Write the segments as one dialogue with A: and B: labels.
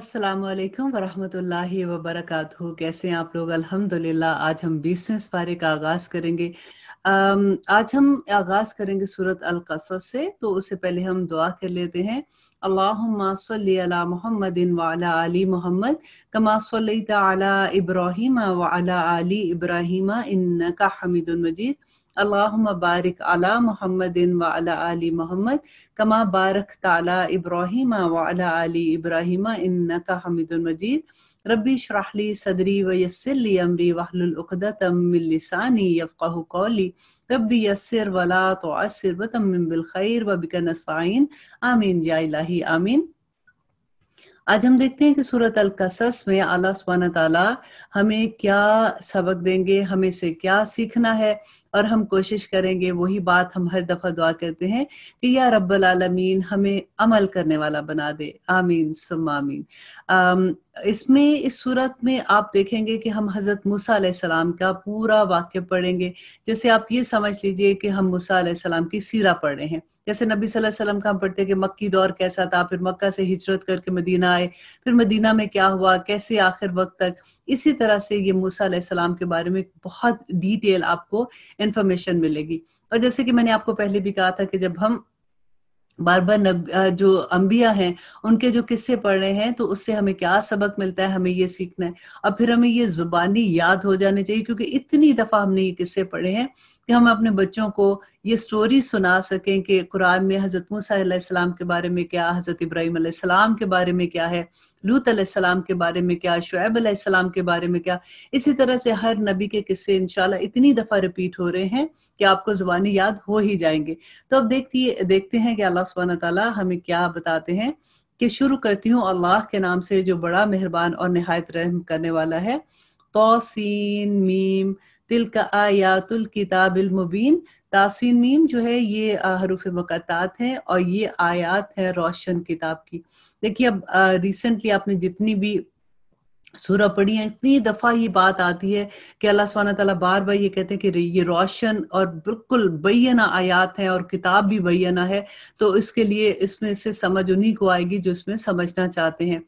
A: अस्सलाम वालेकुम वरहमतुल्लाहि कैसे हैं आप लोग अल्हम्दुलिल्लाह आज हम बीसवें पारे का आगाज़ करेंगे आज हम आगाज़ करेंगे सूरत अल कसस से तो उससे पहले हम दुआ कर लेते हैं अल्लाहुम्मा सल्ली मोहम्मदिन वाला मोहम्मद कमा सल्लैत अला इब्राहिम वाला आली इब्राहिम इन्नका हमीदुल मजीद اللهم بارك على محمد وعلى آل محمد كما باركت على إبراهيم وعلى آل إبراهيم إنك حميد مجيد ربي اشرح لي صدري ويسر لي أمري واحلل عقدة من لساني يفقه قولي ربي يسر ولا تعسر وتمم بالخير وبك نستعين آمين يا إلهي آمين आज हम देखते हैं कि सूरत अल कसस में आला सुबहान तला हमें क्या सबक देंगे हमें से क्या सीखना है और हम कोशिश करेंगे वही बात हम हर दफ़ा दुआ करते हैं कि या रब्बल आलमीन हमें अमल करने वाला बना दे आमीन सुम आमीन इसमें इस सूरत में आप देखेंगे कि हम हज़रत मूसा सलाम का पूरा वाक्य पढ़ेंगे जैसे आप ये समझ लीजिए कि हम मूसा सलाम की सीरा पढ़ रहे हैं जैसे नबी वसल्लम का हम पढ़ते हैं कि मक्की दौर कैसा था फिर मक्का से हिजरत करके मदीना आए फिर मदीना में क्या हुआ कैसे आखिर वक्त तक इसी तरह से ये मूसा सलाम के बारे में बहुत डिटेल आपको इंफॉर्मेशन मिलेगी और जैसे कि मैंने आपको पहले भी कहा था कि जब हम बार बार नब, जो अंबिया हैं उनके जो किस्से पढ़ रहे हैं तो उससे हमें क्या सबक मिलता है हमें ये सीखना है अब फिर हमें ये जुबानी याद हो जाने चाहिए क्योंकि इतनी दफा हमने ये किस्से पढ़े हैं कि हम अपने बच्चों को ये स्टोरी सुना सकें कि कुरान में हजरत मूसा के बारे में क्या हजरत इब्राहिम के बारे में क्या है लूत अलैहिस्सलाम के बारे में क्या शुएब अलैहिस्सलाम के बारे में क्या इसी तरह से हर नबी के किस्से इनशाला इतनी दफा रिपीट हो रहे हैं कि आपको जुबानी याद हो ही जाएंगे तो अब देखती देखते हैं कि अल्लाह सुबहाना तला हमें क्या बताते हैं कि शुरू करती हूँ अल्लाह के नाम से जो बड़ा मेहरबान और नहायत रहम करने वाला है तोसीन मीम तिल का आयातुल किताबिल मुबीन तासीन मीम जो है ये हरूफ मकतात हैं और ये आयात है रोशन किताब की देखिए अब रिसेंटली आपने जितनी भी सूरह पढ़ी है इतनी दफा ये बात आती है कि अल्लाह सुबहाना तला बार बार ये कहते हैं कि ये रोशन और बिल्कुल बैना आयात है और किताब भी बैना है तो इसके लिए इसमें से समझ उन्हीं को आएगी जो इसमें समझना चाहते हैं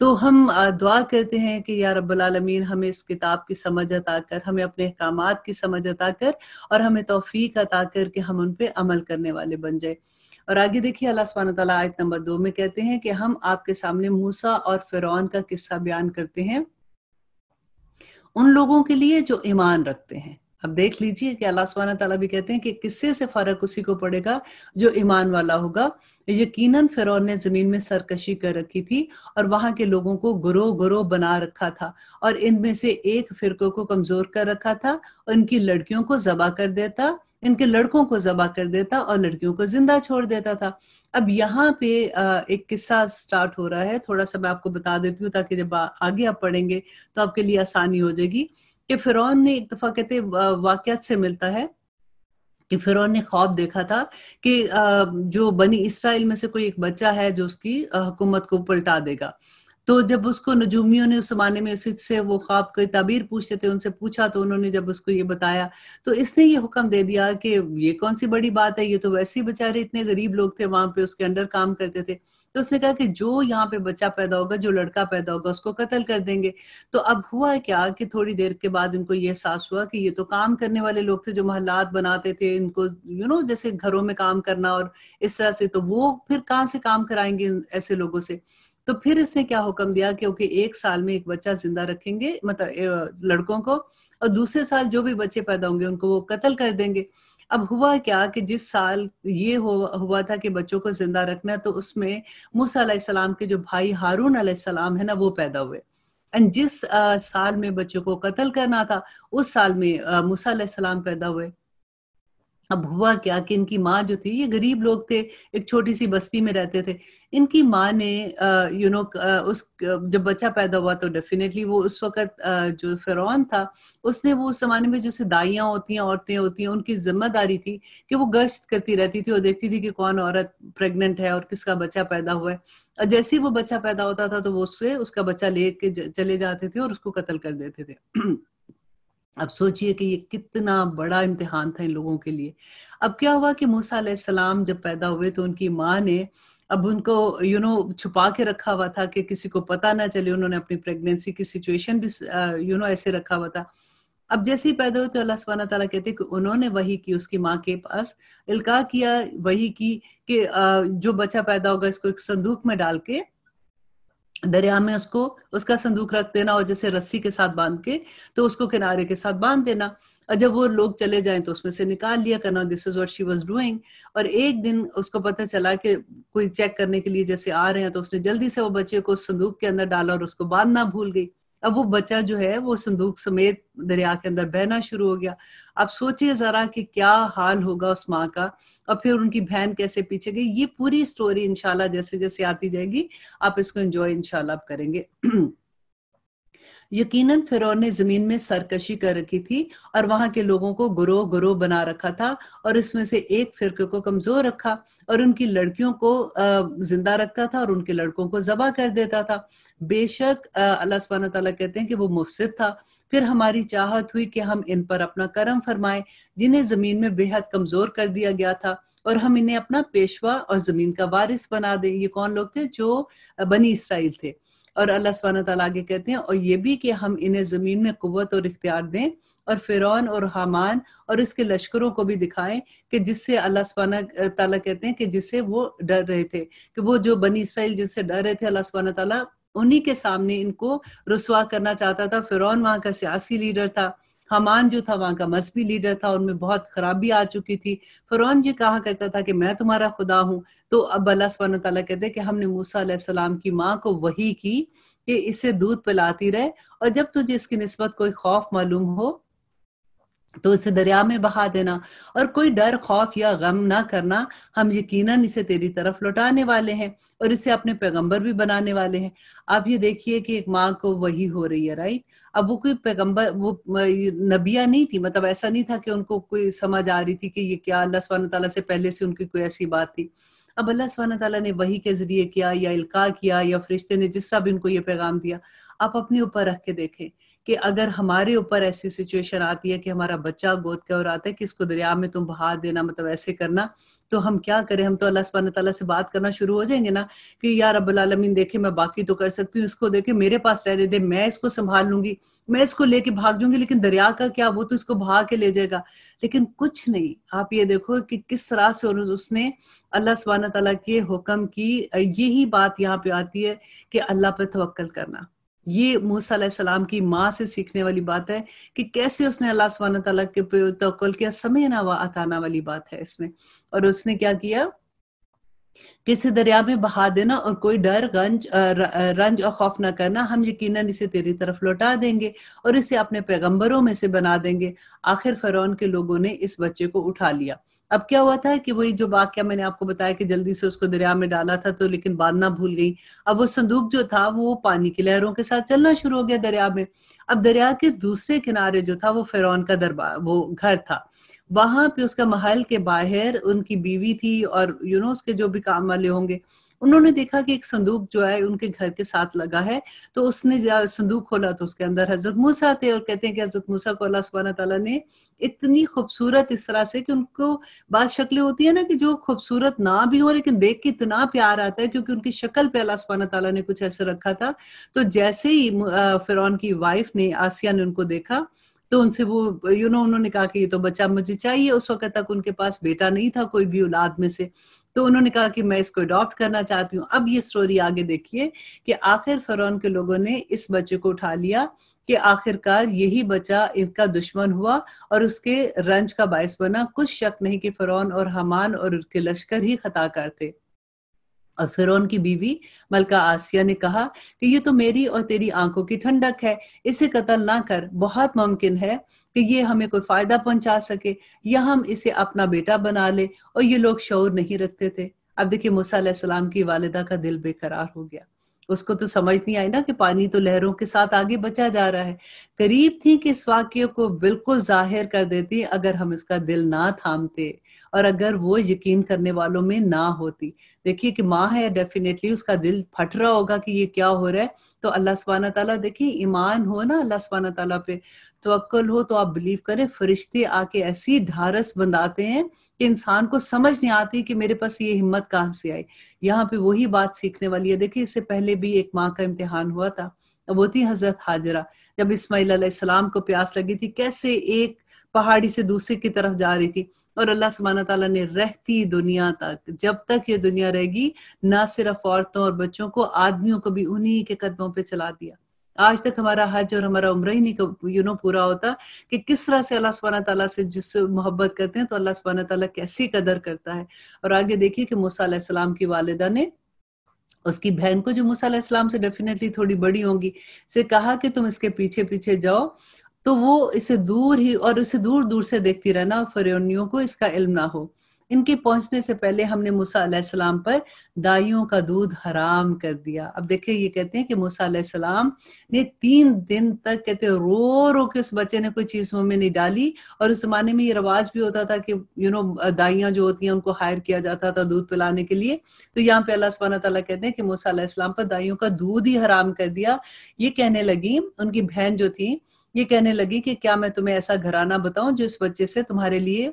A: तो हम दुआ करते हैं कि या आलमीन हमें इस किताब की समझ अता कर हमें अपने अहकाम की समझ अता कर और हमें तोफ़ी अता कर कि हम उन पर अमल करने वाले बन जाए और आगे देखिए अल्लाह सुबहान तला आयत नंबर दो में कहते हैं कि हम आपके सामने मूसा और फिरौन का किस्सा बयान करते हैं उन लोगों के लिए जो ईमान रखते हैं अब देख लीजिए कि अल्लाह सुबहाना तला भी कहते हैं कि किससे से फर्क उसी को पड़ेगा जो ईमान वाला होगा यकीनन फिर ने जमीन में सरकशी कर रखी थी और वहां के लोगों को गुरो गुरो बना रखा था और इनमें से एक फिरको को कमजोर कर रखा था और इनकी लड़कियों को जबा कर देता इनके लड़कों को जबा कर देता और लड़कियों को जिंदा छोड़ देता था अब यहाँ पे एक किस्सा स्टार्ट हो रहा है थोड़ा सा मैं आपको बता देती हूँ ताकि जब आगे आप पढ़ेंगे तो आपके लिए आसानी हो जाएगी कि फिर ने एक दफा कहते वाकत से मिलता है कि फिर ने ख्वाब देखा था कि जो बनी इसराइल में से कोई एक बच्चा है जो उसकी हुकूमत को पलटा देगा तो जब उसको नजूमियों ने उस जमाने में से वो ख्वाब की ताबीर पूछते थे उनसे पूछा तो उन्होंने जब उसको ये बताया तो इसने ये हुक्म दे दिया कि ये कौन सी बड़ी बात है ये तो वैसे ही बेचारे इतने गरीब लोग थे वहां पे उसके अंडर काम करते थे तो उसने कहा कि जो यहाँ पे बच्चा पैदा होगा जो लड़का पैदा होगा उसको कत्ल कर देंगे तो अब हुआ क्या कि थोड़ी देर के बाद इनको ये एहसास हुआ कि ये तो काम करने वाले लोग थे जो मोहल्लात बनाते थे इनको यू you नो know, जैसे घरों में काम करना और इस तरह से तो वो फिर कहाँ से काम कराएंगे ऐसे लोगों से तो फिर इसने क्या हुक्म दिया कि ओके एक साल में एक बच्चा जिंदा रखेंगे मतलब लड़कों को और दूसरे साल जो भी बच्चे पैदा होंगे उनको वो कत्ल कर देंगे अब हुआ क्या कि जिस साल ये हो हुआ था कि बच्चों को जिंदा रखना तो उसमें मूसा सलाम के जो भाई हारून सलाम है ना वो पैदा हुए एंड जिस आ, साल में बच्चों को कत्ल करना था उस साल में मूसा सलाम पैदा हुए अब हुआ क्या कि इनकी माँ जो थी ये गरीब लोग थे एक छोटी सी बस्ती में रहते थे इनकी माँ ने यू नो उस जब बच्चा पैदा हुआ तो डेफिनेटली वो उस वक्त जो फिरौन था उसने वो उस जमाने में जो दाइयाँ होती हैं औरतें होती हैं उनकी जिम्मेदारी थी कि वो गश्त करती रहती थी और देखती थी कि कौन औरत प्रेग्नेंट है और किसका बच्चा पैदा हुआ है और जैसे ही वो बच्चा पैदा होता था तो वो उससे उसका बच्चा ले चले जाते थे और उसको कत्ल कर देते थे अब सोचिए कि ये कितना बड़ा इम्तिहान था इन लोगों के लिए अब क्या हुआ कि मूसा सलाम जब पैदा हुए तो उनकी माँ ने अब उनको यू you नो know, छुपा के रखा हुआ था कि किसी को पता ना चले उन्होंने अपनी प्रेगनेंसी की सिचुएशन भी यू uh, नो ऐसे रखा हुआ था अब जैसे ही पैदा हुए तो अल्लाह सुबहाना तला कहते हैं कि उन्होंने वही की उसकी माँ के पास इल्का किया वही की कि uh, जो बच्चा पैदा होगा इसको एक संदूक में डाल के दरिया में उसको उसका संदूक रख देना और जैसे रस्सी के साथ बांध के तो उसको किनारे के साथ बांध देना और जब वो लोग चले जाए तो उसमें से निकाल लिया करना this is what she was doing और एक दिन उसको पता चला कि कोई चेक करने के लिए जैसे आ रहे हैं तो उसने जल्दी से वो बच्चे को संदूक के अंदर डाला और उसको बांधना भूल गई अब वो बच्चा जो है वो संदूक समेत दरिया के अंदर बहना शुरू हो गया आप सोचिए जरा कि क्या हाल होगा उस माँ का और फिर उनकी बहन कैसे पीछे गई ये पूरी स्टोरी इंशाल्लाह जैसे जैसे आती जाएगी आप इसको एंजॉय इनशाला करेंगे यकीनन फिरौन ने जमीन में सरकशी कर रखी थी और वहां के लोगों को गुरो गुरो बना रखा था और इसमें से एक फिरके को कमजोर रखा और उनकी लड़कियों को जिंदा रखता था और उनके लड़कों को जबा कर देता था बेशक अल्लाह सुबहान तला कहते हैं कि वो मुफसिद था फिर हमारी चाहत हुई कि हम इन पर अपना करम फरमाए जिन्हें जमीन में बेहद कमजोर कर दिया गया था और हम इन्हें अपना पेशवा और जमीन का वारिस बना दें ये कौन लोग थे जो बनी इसराइल थे और अल्लाह स्वान तला आगे कहते हैं और ये भी कि हम इन्हें ज़मीन में कुत और इख्तियार दें और फ़िरौन और हमान और इसके लश्करों को भी दिखाएं कि जिससे अल्लाह स्वाना तला कहते हैं कि जिससे वो डर रहे थे कि वो जो बनी इसराइल जिससे डर रहे थे अल्लाह स्वाना तला उन्हीं के सामने इनको रसुआ करना चाहता था फिरौन वहां का सियासी लीडर था हमान जो था वहाँ का मसबी लीडर था उनमें बहुत खराबी आ चुकी थी फ़रौन जी कहा करता था कि मैं तुम्हारा खुदा हूँ तो अब अल्लाह सुबहाना तला कहते कि हमने मूसा की माँ को वही की कि इसे दूध पिलाती रहे और जब तुझे इसकी नस्बत कोई खौफ मालूम हो तो इसे दरिया में बहा देना और कोई डर खौफ या गम ना करना हम यकीनन इसे तेरी तरफ लौटाने वाले हैं और इसे अपने पैगंबर भी बनाने वाले हैं आप ये देखिए कि एक माँ को वही हो रही है राइट अब वो कोई पैगंबर वो नबिया नहीं थी मतलब ऐसा नहीं था कि उनको कोई समझ आ रही थी कि ये क्या अल्लाह स्वान तला से पहले से उनकी कोई ऐसी बात थी अब अल्लाह स्वान तला ने वही के जरिए किया या इल्का किया या फरिश्ते ने जिस तरह भी उनको ये पैगाम दिया आप अपने ऊपर रख के देखें कि अगर हमारे ऊपर ऐसी सिचुएशन आती है कि हमारा बच्चा गोद के और आता है कि इसको दरिया में तुम बहा देना मतलब ऐसे करना तो हम क्या करें हम तो अल्लाह सुबहान तला से बात करना शुरू हो जाएंगे ना कि यार आलमीन देखे मैं बाकी तो कर सकती हूँ इसको देखे मेरे पास रहने दे मैं इसको संभाल लूंगी मैं इसको लेके भाग जाऊंगी लेकिन दरिया का क्या वो तो इसको भाग के ले जाएगा लेकिन कुछ नहीं आप ये देखो कि किस तरह से उसने अल्लाह सुबहाना तला के हुक्म की यही बात यहाँ पे आती है कि अल्लाह पर तवक्ल करना ये मूसा सलाम की माँ से सीखने वाली बात है कि कैसे उसने अल्लाह सुबहान तला के तोल किया समय ना वा अताना वाली बात है इसमें और उसने क्या किया किसी दरिया में बहा देना और कोई डर गंज रंज और खौफ ना करना हम यकीन इसे तेरी तरफ लौटा देंगे और इसे अपने पैगंबरों में से बना देंगे आखिर फरौन के लोगों ने इस बच्चे को उठा लिया अब क्या हुआ था कि वही जो वाक्य मैंने आपको बताया कि जल्दी से उसको दरिया में डाला था तो लेकिन बांधना भूल गई अब वो संदूक जो था वो पानी की लहरों के साथ चलना शुरू हो गया दरिया में अब दरिया के दूसरे किनारे जो था वो फेरौन का दरबार वो घर था वहां पे उसका महल के बाहर उनकी बीवी थी और यू नो उसके जो भी काम वाले होंगे उन्होंने देखा कि एक संदूक जो है उनके घर के साथ लगा है तो उसने संदूक खोला तो उसके अंदर हजरत मूसा थे और कहते हैं कि हजरत मूसा को अल्लाह सुबहाना तला ने इतनी खूबसूरत इस तरह से कि उनको बाद शक्लें होती है ना कि जो खूबसूरत ना भी हो लेकिन देख के इतना प्यार आता है क्योंकि उनकी शक्ल पे अल्लाह सुबहाना तला ने कुछ ऐसे रखा था तो जैसे ही फिर की वाइफ ने आसिया ने उनको देखा तो उनसे वो यू नो उन्होंने कहा कि ये तो बच्चा मुझे चाहिए उस वक्त तक उनके पास बेटा नहीं था कोई भी औलाद में से तो उन्होंने कहा कि मैं इसको अडॉप्ट करना चाहती हूँ अब ये स्टोरी आगे देखिए कि आखिर फरौन के लोगों ने इस बच्चे को उठा लिया कि आखिरकार यही बच्चा इनका दुश्मन हुआ और उसके रंज का बायस बना कुछ शक नहीं कि फरौन और हमान और उनके लश्कर ही खताकार थे और फिर उनकी बीवी मलका आसिया ने कहा कि ये तो मेरी और तेरी आंखों की ठंडक है इसे कत्ल ना कर बहुत मुमकिन है कि ये हमें कोई फायदा पहुंचा सके या हम इसे अपना बेटा बना ले और ये लोग शौर नहीं रखते थे अब देखिए मूसा सलाम की वालिदा का दिल बेकरार हो गया उसको तो समझ नहीं आई ना कि पानी तो लहरों के साथ आगे बचा जा रहा है करीब थी कि इस वाक्य को बिल्कुल जाहिर कर देती अगर हम इसका दिल ना थामते और अगर वो यकीन करने वालों में ना होती देखिए कि माँ है डेफिनेटली उसका दिल फट रहा होगा कि ये क्या हो रहा है तो अल्लाह सुबहाना तला देखिए ईमान हो ना अल्लाह सुबहाना तला पे तो अक्ल हो तो आप बिलीव करें फरिश्ते आके ऐसी ढारस बंधाते हैं कि इंसान को समझ नहीं आती कि मेरे पास ये हिम्मत कहाँ से आई यहाँ पे वही बात सीखने वाली है देखिए इससे पहले भी एक माँ का इम्तिहान हुआ था वो थी हजरत हाजरा जब इसमाइल सलाम को प्यास लगी थी कैसे एक पहाड़ी से दूसरे की तरफ जा रही थी और अल्लाह सुबहाना तला ने रहती दुनिया तक जब तक ये दुनिया रहेगी ना सिर्फ औरतों और बच्चों को आदमियों को भी उन्हीं के कदमों पे चला दिया आज तक हमारा हज और हमारा उम्र ही नहीं यू नो पूरा होता कि किस तरह से अल्लाह सुबहाना तला से जिस मोहब्बत करते हैं तो अल्लाह सुबहाना तला कैसी कदर करता है और आगे देखिए कि मूसा की वालदा ने उसकी बहन को जो मूसा इस्लाम से डेफिनेटली थोड़ी बड़ी होंगी से कहा कि तुम इसके पीछे पीछे जाओ तो वो इसे दूर ही और इसे दूर दूर से देखती रहना और फरेनियों को इसका इल्म ना हो इनके पहुंचने से पहले हमने मूसा अलैहिस्सलाम पर दाइयों का दूध हराम कर दिया अब देखिए ये कहते हैं कि मूसा अलैहिस्सलाम ने तीन दिन तक कहते रो रो के उस बच्चे ने कोई चीज मुंह में नहीं डाली और उस जमाने में ये रवाज भी होता था कि यू नो दाइयां जो होती हैं उनको हायर किया जाता था दूध पिलाने के लिए तो यहाँ पे अल्लाह सुबहाना तला कहते हैं कि मूसा अलैहिस्सलाम पर दाइयों का दूध ही हराम कर दिया ये कहने लगी उनकी बहन जो थी ये कहने लगी कि क्या मैं तुम्हें ऐसा घराना बताऊं जो इस बच्चे से तुम्हारे लिए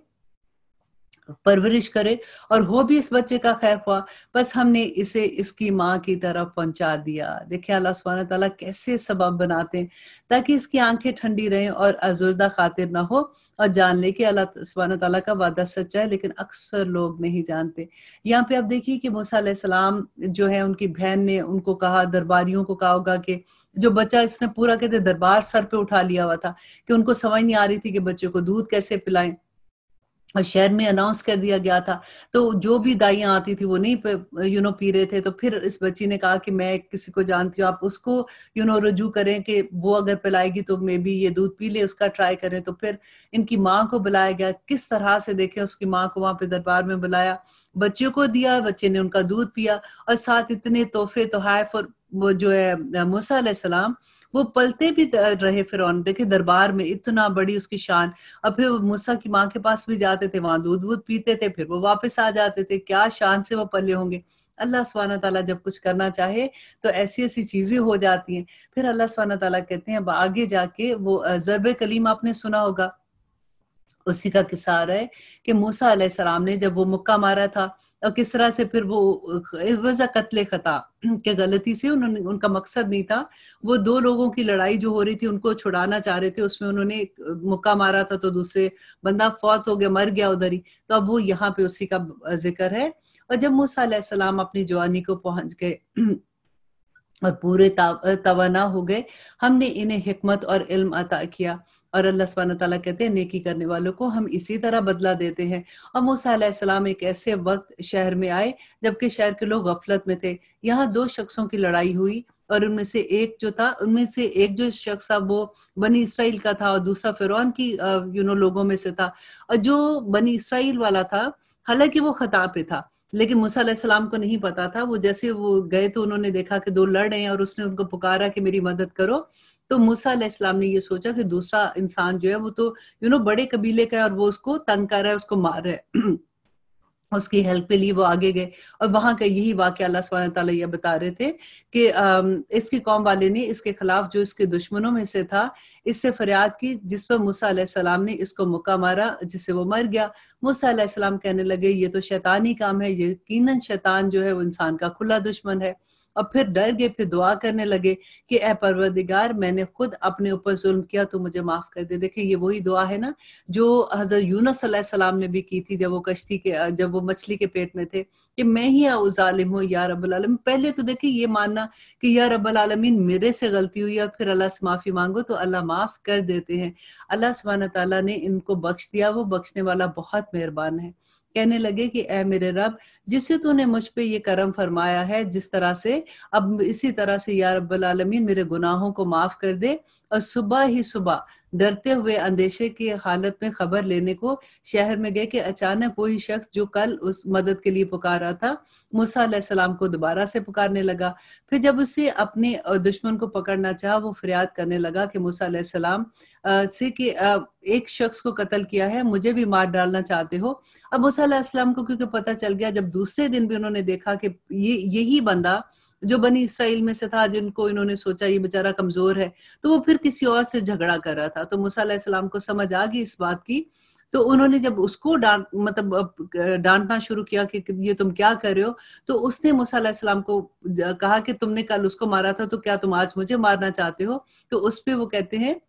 A: परवरिश करे और हो भी इस बच्चे का खैर हुआ बस हमने इसे इसकी माँ की तरफ पहुंचा दिया देखिए अल्लाह सुबह तला कैसे सबब बनाते हैं ताकि इसकी आंखें ठंडी रहें और आजुर्दा खातिर ना हो और जान ले कि अल्लाह सुबह तला का वादा सच्चा है लेकिन अक्सर लोग नहीं जानते यहाँ पे आप देखिए कि मूसम जो है उनकी बहन ने उनको कहा दरबारियों को कहा होगा कि जो बच्चा इसने पूरा कहते दरबार सर पे उठा लिया हुआ था कि उनको समझ नहीं आ रही थी कि बच्चे को दूध कैसे पिलाएं शहर में अनाउंस कर दिया गया था तो जो भी दाइयाँ आती थी वो नहीं यू नो पी रहे थे तो फिर इस बच्ची ने कहा कि मैं किसी को जानती हूँ आप उसको यू नो रजू करें कि वो अगर पिलाएगी तो मे बी ये दूध पी ले उसका ट्राई करें तो फिर इनकी माँ को बुलाया गया किस तरह से देखें उसकी माँ को वहां पे दरबार में बुलाया बच्चों को दिया बच्चे ने उनका दूध पिया और साथ इतने तोहफे तो और वो जो है मूसा सलाम वो पलते भी रहे फिर देखे दरबार में इतना बड़ी उसकी शान और फिर मूसा की माँ के पास भी जाते थे वहां दूध वूध पीते थे फिर वो वापस आ जाते थे क्या शान से वो पले होंगे अल्लाह स्वाना तला जब कुछ करना चाहे तो ऐसी ऐसी चीजें हो जाती हैं फिर अल्लाह स्वाना तला कहते हैं अब आगे जाके वो जरब कलीम आपने सुना होगा उसी का किसार है कि मूसा सलाम ने जब वो मुक्का मारा था और तो किस तरह से फिर वो वजा कत्ल खता के गलती से उन्होंने उनका मकसद नहीं था वो दो लोगों की लड़ाई जो हो रही थी उनको छुड़ाना चाह रहे थे उसमें उन्होंने मुक्का मारा था तो दूसरे बंदा फौत हो गया मर गया उधर ही तो अब वो यहाँ पे उसी का जिक्र है और जब मूसा सलाम अपनी जवानी को पहुंच गए और पूरे तवाना हो गए हमने इन्हें हिकमत और इल्म अता किया और अल्लाह स्वान तला कहते हैं नेकी करने वालों को हम इसी तरह बदला देते हैं और मोसाला एक ऐसे वक्त शहर में आए जबकि शहर के लोग गफलत में थे यहाँ दो शख्सों की लड़ाई हुई और उनमें से एक जो था उनमें से एक जो शख्स था वो बनी इसराइल का था और दूसरा फिरौन की यू नो लोगों में से था और जो बनी इसराइल वाला था हालांकि वो खता पे था लेकिन मूसा सलाम को नहीं पता था वो जैसे वो गए तो उन्होंने देखा कि दो लड़ रहे हैं और उसने उनको पुकारा कि मेरी मदद करो तो मूसा सलाम ने ये सोचा कि दूसरा इंसान जो है वो तो यू you नो know, बड़े कबीले का है और वो उसको तंग कर रहा है उसको मार रहा है उसकी हेल्प के लिए वो आगे गए और वहां का यही वाक्य अल्लाह सब तला ये बता रहे थे कि इसकी कौम वाले ने इसके खिलाफ जो इसके दुश्मनों में से था इससे फरियाद की जिस पर मूसा ने इसको मुक्का मारा जिससे वो मर गया मूसा कहने लगे ये तो शैतानी काम है यकीन शैतान जो है वो इंसान का खुला दुश्मन है और फिर डर गए फिर दुआ करने लगे कि ए परवरदिगार मैंने खुद अपने ऊपर जुल्म किया तो मुझे माफ कर दे देखिए ये वही दुआ है ना जो हजरत यूनस सलाम ने भी की थी जब वो कश्ती के जब वो मछली के पेट में थे कि मैं ही उजालिम हूँ या रबालमीन पहले तो देखिए ये मानना कि या रबालमीन मेरे से गलती हुई और फिर अल्लाह से माफी मांगो तो अल्लाह माफ कर देते हैं अल्लाह सुबहाना तला ने इनको बख्श दिया वो बख्शने वाला बहुत मेहरबान है कहने लगे कि ए मेरे रब जिसे तूने मुझ पे ये करम फरमाया है जिस तरह से अब इसी तरह से या रब्बल आलमीन मेरे गुनाहों को माफ कर दे और सुबह ही सुबह डरते हुए अंदेशे की हालत में खबर लेने को शहर में गए कि अचानक वही शख्स जो कल उस मदद के लिए पुकार रहा था मूसा को दोबारा से पुकारने लगा फिर जब उसे अपने दुश्मन को पकड़ना चाहा वो फरियाद करने लगा कि मूसा सलाम से कि एक शख्स को कत्ल किया है मुझे भी मार डालना चाहते हो अब मूसा को क्योंकि पता चल गया जब दूसरे दिन भी उन्होंने देखा कि ये यही बंदा जो बनी इसराइल में से था जिनको इन्होंने सोचा ये बेचारा कमजोर है तो वो फिर किसी और से झगड़ा कर रहा था तो मूसा को समझ आ गई इस बात की तो उन्होंने जब उसको डांट मतलब डांटना शुरू किया कि ये तुम क्या कर रहे हो तो उसने मूसा को कहा कि तुमने कल उसको मारा था तो क्या तुम आज मुझे मारना चाहते हो तो उस पर वो कहते हैं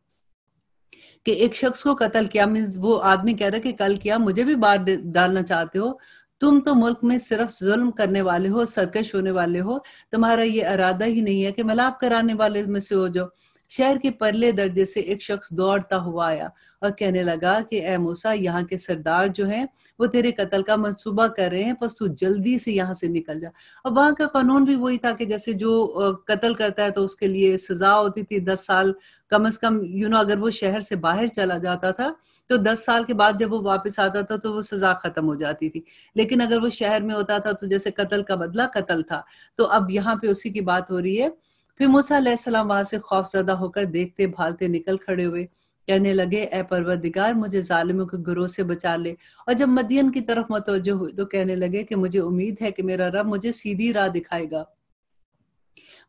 A: कि एक शख्स को कत्ल किया मीन्स वो आदमी कह रहा है कि कल किया मुझे भी मार डालना चाहते हो तुम तो मुल्क में सिर्फ जुल्म करने वाले हो सरकश होने वाले हो तुम्हारा ये अरादा ही नहीं है कि मलाप कराने वाले में से हो जाओ शहर के परले दर्जे से एक शख्स दौड़ता हुआ आया और कहने लगा कि ए मूसा यहाँ के सरदार जो हैं वो तेरे कत्ल का मंसूबा कर रहे हैं बस तू जल्दी से यहाँ से निकल जा और वहां का कानून भी वही था कि जैसे जो कत्ल करता है तो उसके लिए सजा होती थी दस साल कम अज कम यू नो अगर वो शहर से बाहर चला जाता था तो दस साल के बाद जब वो वापस आता था तो वो सजा खत्म हो जाती थी लेकिन अगर वो शहर में होता था तो जैसे कत्ल का बदला कत्ल था तो अब यहाँ पे उसी की बात हो रही है फिर मूसा सलाम वहां से खौफजदा होकर देखते भालते निकल खड़े हुए कहने लगे ए परवरदिगार मुझे जालिमों के गुरु से बचा ले और जब मदियन की तरफ मतवजो हुई तो कहने लगे कि मुझे उम्मीद है कि मेरा रब मुझे सीधी राह दिखाएगा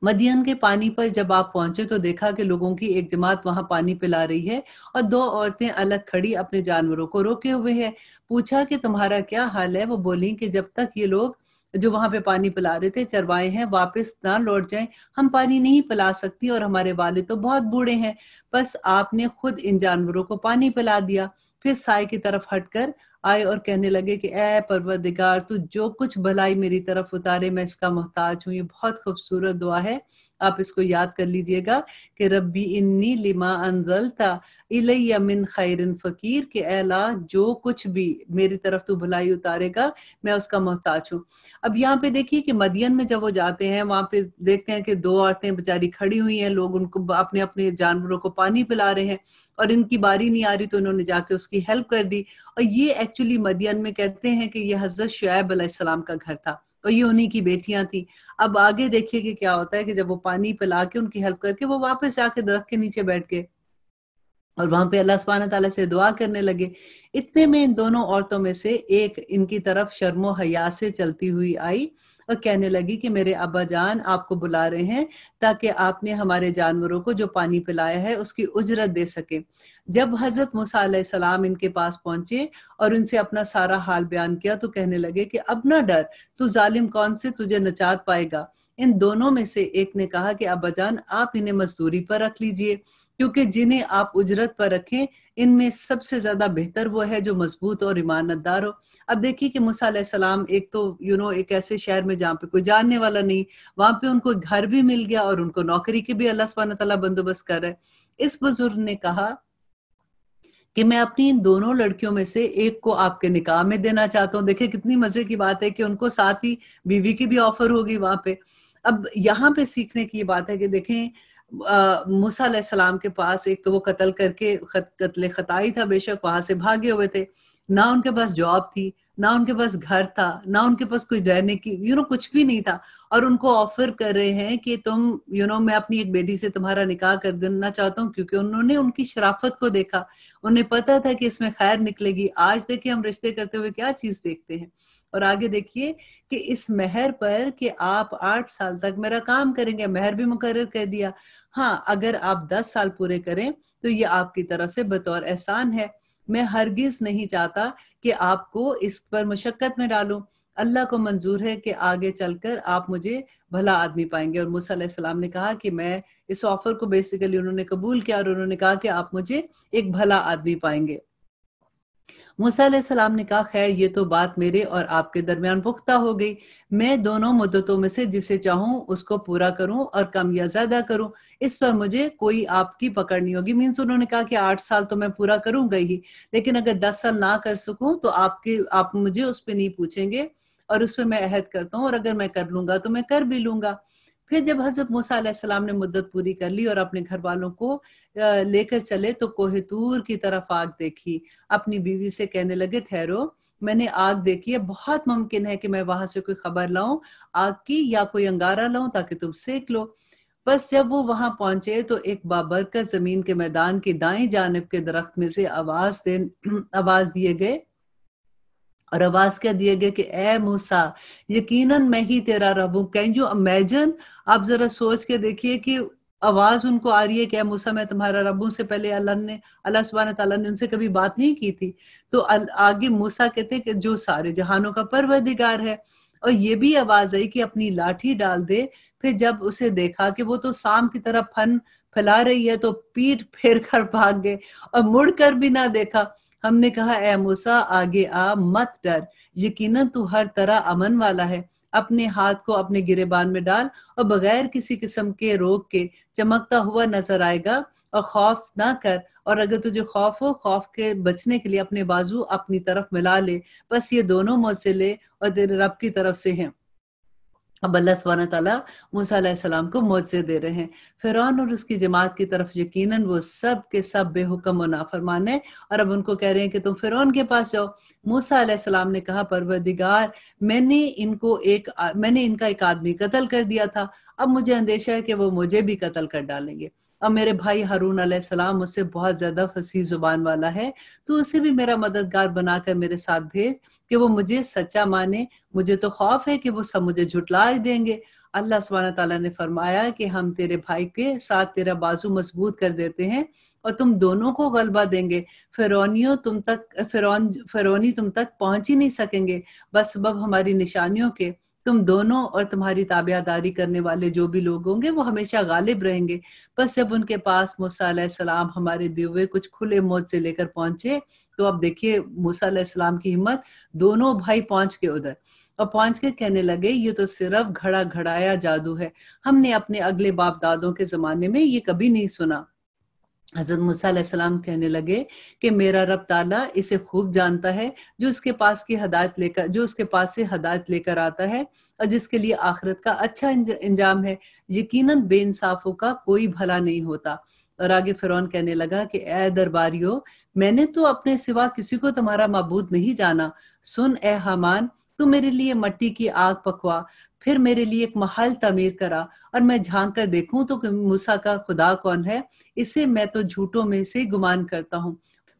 A: मदियन के पानी पर जब आप पहुंचे तो देखा कि लोगों की एक जमात वहां पानी पिला रही है और दो औरतें अलग खड़ी अपने जानवरों को रोके हुए है पूछा कि तुम्हारा क्या हाल है वो बोली कि जब तक ये लोग जो वहां पे पानी पिला रहे थे चरवाए हैं वापस ना लौट जाएं हम पानी नहीं पिला सकती और हमारे वाले तो बहुत बूढ़े हैं बस आपने खुद इन जानवरों को पानी पिला दिया फिर साय की तरफ हटकर आए और कहने लगे कि ए परवरदिगार तू जो कुछ भलाई मेरी तरफ उतारे मैं इसका मोहताज हूँ ये बहुत खूबसूरत दुआ है आप इसको याद कर लीजिएगा कि रब्बी इन्नी लिमा अनजलता इलैया मिन खैरिन फकीर के अला जो कुछ भी मेरी तरफ तू भलाई उतारेगा मैं उसका मोहताज हूँ अब यहाँ पे देखिए कि मदियन में जब वो जाते हैं वहां पे देखते हैं कि दो औरतें बेचारी खड़ी हुई हैं लोग उनको अपने अपने जानवरों को पानी पिला रहे हैं और इनकी बारी नहीं आ रही तो इन्होंने जाके उसकी हेल्प कर दी और ये एक्चुअली मदियन में कहते हैं कि ये हजरत शुएब अलैहिस्सलाम का घर था और तो ये उन्हीं की बेटियां थी अब आगे देखिए कि क्या होता है कि जब वो पानी पिला के उनकी हेल्प करके वो वापस आके दरख्त के नीचे बैठ गए और वहां पे अल्लाह सुबहाना तला से दुआ करने लगे इतने में इन दोनों औरतों में से एक इनकी तरफ शर्मो हया से चलती हुई आई और कहने लगी कि मेरे अब्बा जान आपको बुला रहे हैं ताकि आपने हमारे जानवरों को जो पानी पिलाया है उसकी उजरत दे सके जब हजरत मूसा सलाम इनके पास पहुंचे और उनसे अपना सारा हाल बयान किया तो कहने लगे कि अब ना डर तू जालिम कौन से तुझे नचात पाएगा इन दोनों में से एक ने कहा कि अब्बाजान आप इन्हें मजदूरी पर रख लीजिए क्योंकि जिन्हें आप उजरत पर रखें इनमें सबसे ज्यादा बेहतर वो है जो मजबूत और ईमानतदार हो अब देखिए कि सलाम एक तो यू नो एक ऐसे शहर में जहाँ पे कोई जानने वाला नहीं वहां पे उनको घर भी मिल गया और उनको नौकरी के भी अल्लाह सुबहाना तला बंदोबस्त कर रहे इस बुजुर्ग ने कहा कि मैं अपनी इन दोनों लड़कियों में से एक को आपके निकाह में देना चाहता हूँ देखिये कितनी मजे की बात है कि उनको साथ ही बीवी की भी ऑफर होगी वहां पे अब यहाँ पे सीखने की बात है कि देखें मूसा सलाम के पास एक तो वो कत्ल करके खत, कत्ल खताई था बेशक वहां से भागे हुए थे ना उनके पास जॉब थी ना उनके पास घर था ना उनके पास कुछ रहने की यू you नो know, कुछ भी नहीं था और उनको ऑफर कर रहे हैं कि तुम यू you नो know, मैं अपनी एक बेटी से तुम्हारा निकाह कर देना चाहता हूँ क्योंकि उन्होंने उनकी शराफत को देखा उन्हें पता था कि इसमें खैर निकलेगी आज देखिए हम रिश्ते करते हुए क्या चीज देखते हैं और आगे देखिए कि इस मेहर पर कि आप आठ साल तक मेरा काम करेंगे मेहर भी मुकर कर दिया हाँ अगर आप दस साल पूरे करें तो ये आपकी तरफ से बतौर एहसान है मैं हरगिज नहीं चाहता कि आपको इस पर मुशक्क़त में डालूं अल्लाह को मंजूर है कि आगे चलकर आप मुझे भला आदमी पाएंगे और मुसलम ने कहा कि मैं इस ऑफर को बेसिकली उन्होंने कबूल किया और उन्होंने कहा कि आप मुझे एक भला आदमी पाएंगे मूसा ने कहा खैर ये तो बात मेरे और आपके दरमियान पुख्ता हो गई मैं दोनों मुद्दतों में से जिसे चाहूं उसको पूरा करूं और कम या ज्यादा करूं इस पर मुझे कोई आपकी पकड़ नहीं होगी मीन्स उन्होंने कहा कि आठ साल तो मैं पूरा करूंगा ही लेकिन अगर दस साल ना कर सकूं तो आपके आप मुझे उस पर नहीं पूछेंगे और उस पर मैं अहद करता हूँ और अगर मैं कर लूंगा तो मैं कर भी लूंगा फिर जब हजरत मूसा ने मुद्दत पूरी कर ली और अपने घर वालों को लेकर चले तो कोहतूर की तरफ आग देखी अपनी बीवी से कहने लगे ठहरो मैंने आग देखी है बहुत मुमकिन है कि मैं वहां से कोई खबर लाऊं आग की या कोई अंगारा लाऊं ताकि तुम सेक लो बस जब वो वहां पहुंचे तो एक बाबरकत जमीन के मैदान की दाई जानब के दरख्त में से आवाज दे आवाज दिए गए और आवाज क्या दिया गया कि ए मूसा यकीनन मैं ही तेरा रब हूं कैन यू इमेजिन आप जरा सोच के देखिए कि आवाज उनको आ रही है कि मूसा मैं तुम्हारा रबू से पहले अल्लाह ने अल्लाह सुबहान तला ने उनसे कभी बात नहीं की थी तो आगे मूसा कहते कि जो सारे जहानों का परवरदिगार है और ये भी आवाज आई कि अपनी लाठी डाल दे फिर जब उसे देखा कि वो तो शाम की तरह फन फैला रही है तो पीठ फेर कर भाग गए और मुड़ कर भी ना देखा हमने कहा ए मूसा आगे आ मत डर यकीनन तू हर तरह अमन वाला है अपने हाथ को अपने गिरेबान में डाल और बगैर किसी किस्म के रोग के चमकता हुआ नजर आएगा और खौफ ना कर और अगर तुझे खौफ हो खौफ के बचने के लिए अपने बाजू अपनी तरफ मिला ले बस ये दोनों मौसले और तेरे रब की तरफ से हैं अब अल्लाह सुबहाना तला मूसम को मुआवजे दे रहे हैं फ़िरौन और उसकी जमात की तरफ यकीनन वो सब के सब बेहुकम नाफरमान है और अब उनको कह रहे हैं कि तुम फ़िरौन के पास जाओ मूसा सलाम ने कहा परवरदिगार मैंने इनको एक मैंने इनका एक आदमी कत्ल कर दिया था अब मुझे अंदेशा है कि वो मुझे भी कत्ल कर डालेंगे अब मेरे भाई हारून सलाम मुझसे बहुत ज्यादा फसी जुबान वाला है तो उसे भी मेरा मददगार बनाकर मेरे साथ भेज कि वो मुझे सच्चा माने मुझे तो खौफ है कि वो सब मुझे झुटला देंगे अल्लाह सुबहाना तला ने फरमाया कि हम तेरे भाई के साथ तेरा बाजू मजबूत कर देते हैं और तुम दोनों को गलबा देंगे फिरौनियों तुम तक फिरौन फिरौनी तुम तक पहुंच ही नहीं सकेंगे बस सबब हमारी निशानियों के तुम दोनों और तुम्हारी ताबियादारी करने वाले जो भी लोग होंगे वो हमेशा गालिब रहेंगे बस जब उनके पास मूसा सलाम हमारे दिए कुछ खुले मौत से लेकर पहुंचे तो अब देखिए मूसा सलाम की हिम्मत दोनों भाई पहुंच के उधर और पहुंच के कहने लगे ये तो सिर्फ घड़ा घड़ाया जादू है हमने अपने अगले बाप दादों के जमाने में ये कभी नहीं सुना हजरत मूसम कहने लगे कि मेरा रब ताला इसे खूब जानता है जो उसके पास की हदायत लेकर जो उसके पास से हदायत लेकर आता है और जिसके लिए आखिरत का अच्छा इंजाम है यकीनन इंसाफों का कोई भला नहीं होता और आगे फिरौन कहने लगा कि ए दरबारियों मैंने तो अपने सिवा किसी को तुम्हारा मबूद नहीं जाना सुन ए हमान तू मेरे लिए मट्टी की आग पकवा फिर मेरे लिए एक महल तमीर करा और मैं झांक कर देखूं तो मूसा का खुदा कौन है इसे मैं तो झूठों में से गुमान करता हूँ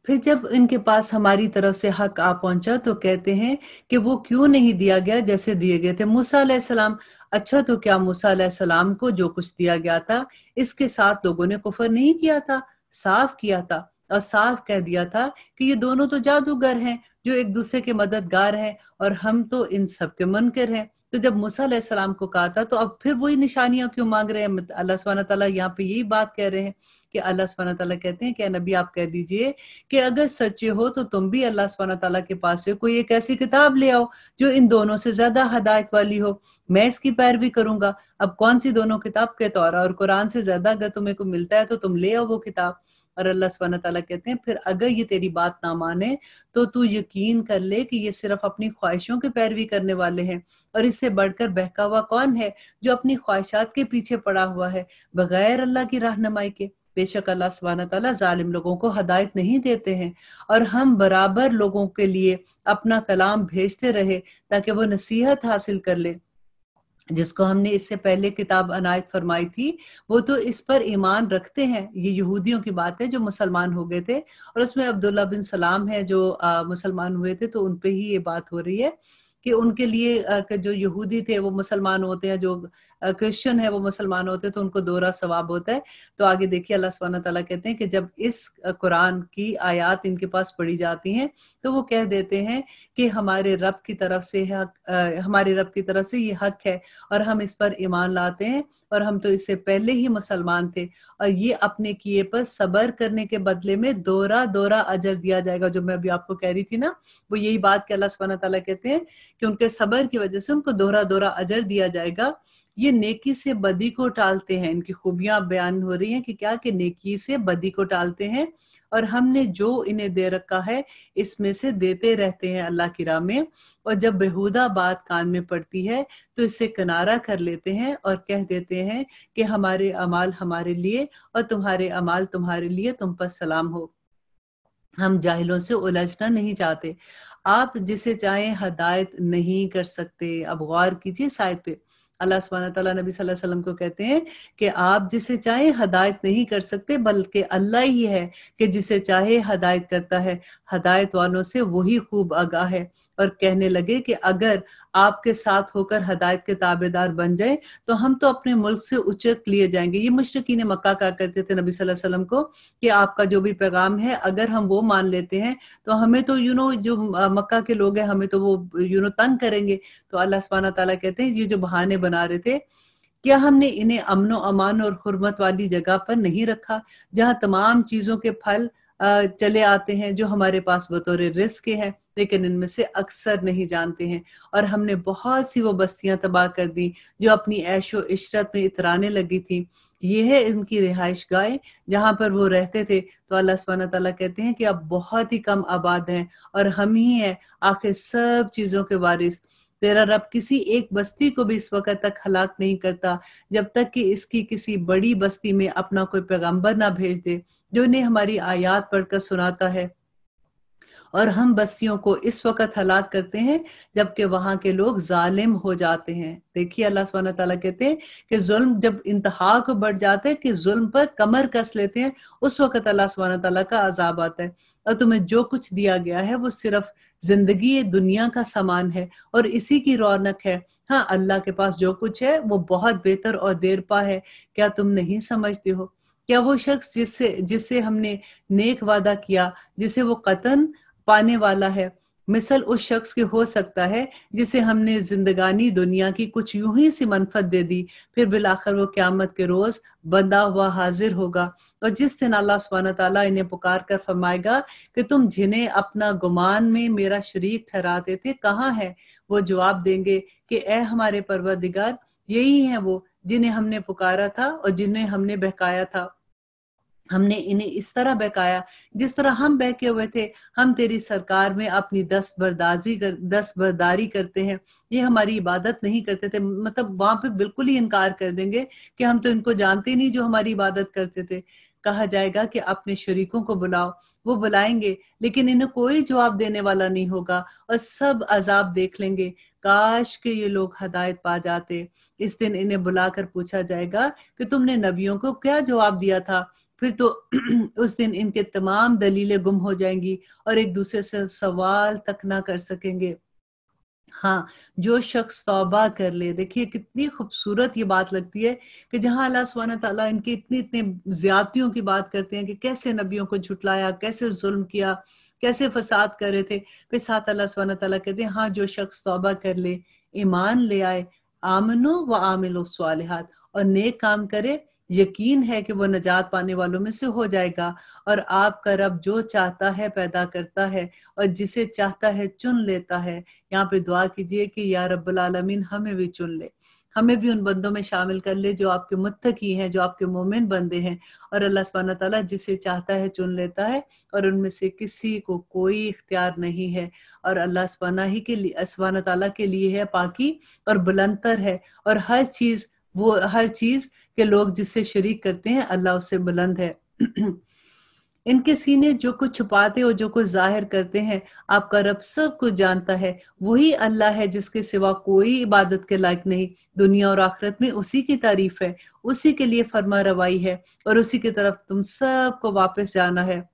A: फिर जब इनके पास हमारी तरफ से हक आ पहुंचा तो कहते हैं कि वो क्यों नहीं दिया गया जैसे दिए गए थे मूसा सलाम अच्छा तो क्या मूसा सलाम को जो कुछ दिया गया था इसके साथ लोगों ने कुफर नहीं किया था साफ किया था और साफ कह दिया था कि ये दोनों तो जादूगर हैं जो एक दूसरे के मददगार हैं और हम तो इन सब के मुनकर हैं तो जब मूसा सलाम को कहा था तो अब फिर वही निशानियां क्यों मांग रहे हैं अल्लाह सुबहाना तला यहाँ पे यही बात कह रहे हैं कि अल्लाह सुबहाना तला कहते हैं कि नबी आप कह दीजिए कि अगर सच्चे हो तो तुम भी अल्लाह सुबहाना तला के पास से कोई एक ऐसी किताब ले आओ जो इन दोनों से ज्यादा हदायत वाली हो मैं इसकी पैरवी करूंगा अब कौन सी दोनों किताब के तौर और कुरान से ज्यादा अगर तुम्हें को मिलता है तो तुम ले आओ वो किताब और अल्लाह स्वान तला कहते हैं फिर अगर ये तेरी बात ना माने तो तू यकीन कर ले कि ये सिर्फ अपनी ख्वाहिशों की पैरवी करने वाले हैं और इससे बढ़कर बहका हुआ कौन है जो अपनी ख्वाहिशात के पीछे पड़ा हुआ है बगैर अल्लाह की रहनमाई के बेशक अल्लाह सुबहाना तला जालिम लोगों को हदायत नहीं देते हैं और हम बराबर लोगों के लिए अपना कलाम भेजते रहे ताकि वो नसीहत हासिल कर ले जिसको हमने इससे पहले किताब अनायत फरमाई थी वो तो इस पर ईमान रखते हैं ये यहूदियों की बात है जो मुसलमान हो गए थे और उसमें अब्दुल्ला बिन सलाम है जो मुसलमान हुए थे तो उनपे ही ये बात हो रही है कि उनके लिए जो यहूदी थे वो मुसलमान होते हैं जो क्रिश्चियन है वो मुसलमान होते हैं तो उनको दोहरा सवाब होता है तो आगे देखिए अल्लाह सुबहाना तला कहते हैं कि जब इस कुरान की आयात इनके पास पढ़ी जाती हैं तो वो कह देते हैं कि हमारे रब की तरफ से हक हमारे रब की तरफ से ये हक है और हम इस पर ईमान लाते हैं और हम तो इससे पहले ही मुसलमान थे और ये अपने किए पर सबर करने के बदले में दोहरा दोहरा अजर दिया जाएगा जो मैं अभी आपको कह रही थी ना वो यही बात कि अल्लाह सुबहाना तला कहते हैं कि उनके सबर की वजह से उनको दोहरा दोहरा अजर दिया जाएगा ये नेकी से बदी को टालते हैं इनकी खूबियां बयान हो रही हैं कि क्या कि नेकी से बदी को टालते हैं और हमने जो इन्हें दे रखा है इसमें से देते रहते हैं अल्लाह की राह में और जब बेहुदा बात कान में पड़ती है तो इसे किनारा कर लेते हैं और कह देते हैं कि हमारे अमाल हमारे लिए और तुम्हारे अमाल तुम्हारे लिए तुम पर सलाम हो हम जाहिलों से उलझना नहीं चाहते आप जिसे चाहे हदायत नहीं कर सकते अब गौर कीजिए शायद पे अल्लाह सुबहाना तला नबी वसल्लम को कहते हैं कि आप जिसे चाहे हदायत नहीं कर सकते बल्कि अल्लाह ही है कि जिसे चाहे हदायत करता है हदायत वालों से वही खूब आगाह है और कहने लगे कि अगर आपके साथ होकर हदायत के ताबेदार बन जाए तो हम तो अपने मुल्क से उचित लिए जाएंगे ये मुश्किन मक्का का करते थे नबी सल्लल्लाहु अलैहि वसल्लम को कि आपका जो भी पैगाम है अगर हम वो मान लेते हैं तो हमें तो यू नो जो मक्का के लोग हैं हमें तो वो यू नो तंग करेंगे तो अल्लाह सुबहाना तला कहते हैं ये जो बहाने बना रहे थे क्या हमने इन्हें अमनो अमान और हरमत वाली जगह पर नहीं रखा जहां तमाम चीजों के फल चले आते हैं जो हमारे पास बतौर रिस्क के हैं लेकिन इनमें से अक्सर नहीं जानते हैं और हमने बहुत सी वो बस्तियां तबाह कर दी जो अपनी ऐशो इशरत में इतराने लगी थी ये है इनकी रिहाइश गाय जहां पर वो रहते थे तो अल्लाह सुबहाना तला कहते हैं कि अब बहुत ही कम आबाद हैं और हम ही हैं आखिर सब चीज़ों के वारिस तेरा रब किसी एक बस्ती को भी इस वक्त तक हलाक नहीं करता जब तक कि इसकी किसी बड़ी बस्ती में अपना कोई पैगंबर ना भेज दे जो इन्हें हमारी आयात पढ़कर सुनाता है और हम बस्तियों को इस वक्त हलाक करते हैं जबकि वहां के लोग जालिम हो जाते हैं देखिए अल्लाह सुबहाना तला कहते हैं कि जुल्म जब इंतहा को बढ़ जाते हैं कि जुल्म पर कमर कस लेते हैं उस वक्त अल्लाह सुबहाना तला का अजाब आता है और तुम्हें जो कुछ दिया गया है वो सिर्फ जिंदगी दुनिया का सामान है और इसी की रौनक है हाँ अल्लाह के पास जो कुछ है वो बहुत बेहतर और देरपा है क्या तुम नहीं समझते हो क्या वो शख्स जिससे जिससे हमने नेक वादा किया जिसे वो कतन पाने वाला है मिसल उस शख्स के हो सकता है जिसे हमने जिंदगानी दुनिया की कुछ यूं ही सी मनफत दे दी फिर बिलाखर वो क्यामत के रोज बंदा हुआ हाजिर होगा और जिस दिन अल्लाह सुबहाना तला इन्हें पुकार कर फरमाएगा कि तुम जिन्हें अपना गुमान में मेरा शरीक ठहराते थे कहाँ है वो जवाब देंगे कि ए हमारे परवरदिगार यही है वो जिन्हें हमने पुकारा था और जिन्हें हमने बहकाया था हमने इन्हें इस तरह बहकाया जिस तरह हम बहके हुए थे हम तेरी सरकार में अपनी दस्त बर्दाजी कर दस्त बर्दारी करते हैं ये हमारी इबादत नहीं करते थे मतलब वहां पे बिल्कुल ही इनकार कर देंगे कि हम तो इनको जानते नहीं जो हमारी इबादत करते थे कहा जाएगा कि अपने शरीकों को बुलाओ वो बुलाएंगे लेकिन इन्हें कोई जवाब देने वाला नहीं होगा और सब अजाब देख लेंगे काश के ये लोग हदायत पा जाते इस दिन इन्हें बुलाकर पूछा जाएगा कि तुमने नबियों को क्या जवाब दिया था फिर तो उस दिन इनके तमाम दलीलें गुम हो जाएंगी और एक दूसरे से सवाल तक ना कर सकेंगे हाँ जो शख्स तौबा कर ले देखिए कितनी खूबसूरत ये बात लगती है कि जहाँ अल्लाह सुबहाना तला इनकी इतनी इतने ज्यादतियों की बात करते हैं कि कैसे नबियों को झुटलाया कैसे जुल्म किया कैसे फसाद कर रहे थे फिर साथ अल्लाह सुबहाना तला कहते हैं हाँ जो शख्स तौबा कर ले ईमान ले आए आमनो व आमिलो सालहत और नेक काम करे यकीन है कि वो नजात पाने वालों में से हो जाएगा और आपका रब जो चाहता है पैदा करता है और जिसे चाहता है चुन लेता है यहाँ पे दुआ कीजिए कि या रब्बुल आलमीन हमें भी चुन ले हमें भी उन बंदों में शामिल कर ले जो आपके मुत्तकी हैं जो आपके मोमिन बंदे हैं और अल्लाह सुबहाना ताला जिसे चाहता है चुन लेता है और उनमें से किसी को कोई इख्तियार नहीं है और अल्लाह सुबहाना ही के लिए सुबहाना ताला के लिए है पाकि और बुलंदतर है और हर चीज वो हर चीज कि लोग जिससे शरीक करते हैं अल्लाह उससे बुलंद है इनके सीने जो कुछ छुपाते और जो कुछ जाहिर करते हैं आपका रब सब कुछ जानता है वही अल्लाह है जिसके सिवा कोई इबादत के लायक नहीं दुनिया और आखिरत में उसी की तारीफ है उसी के लिए फरमा रवाई है और उसी की तरफ तुम सबको वापस जाना है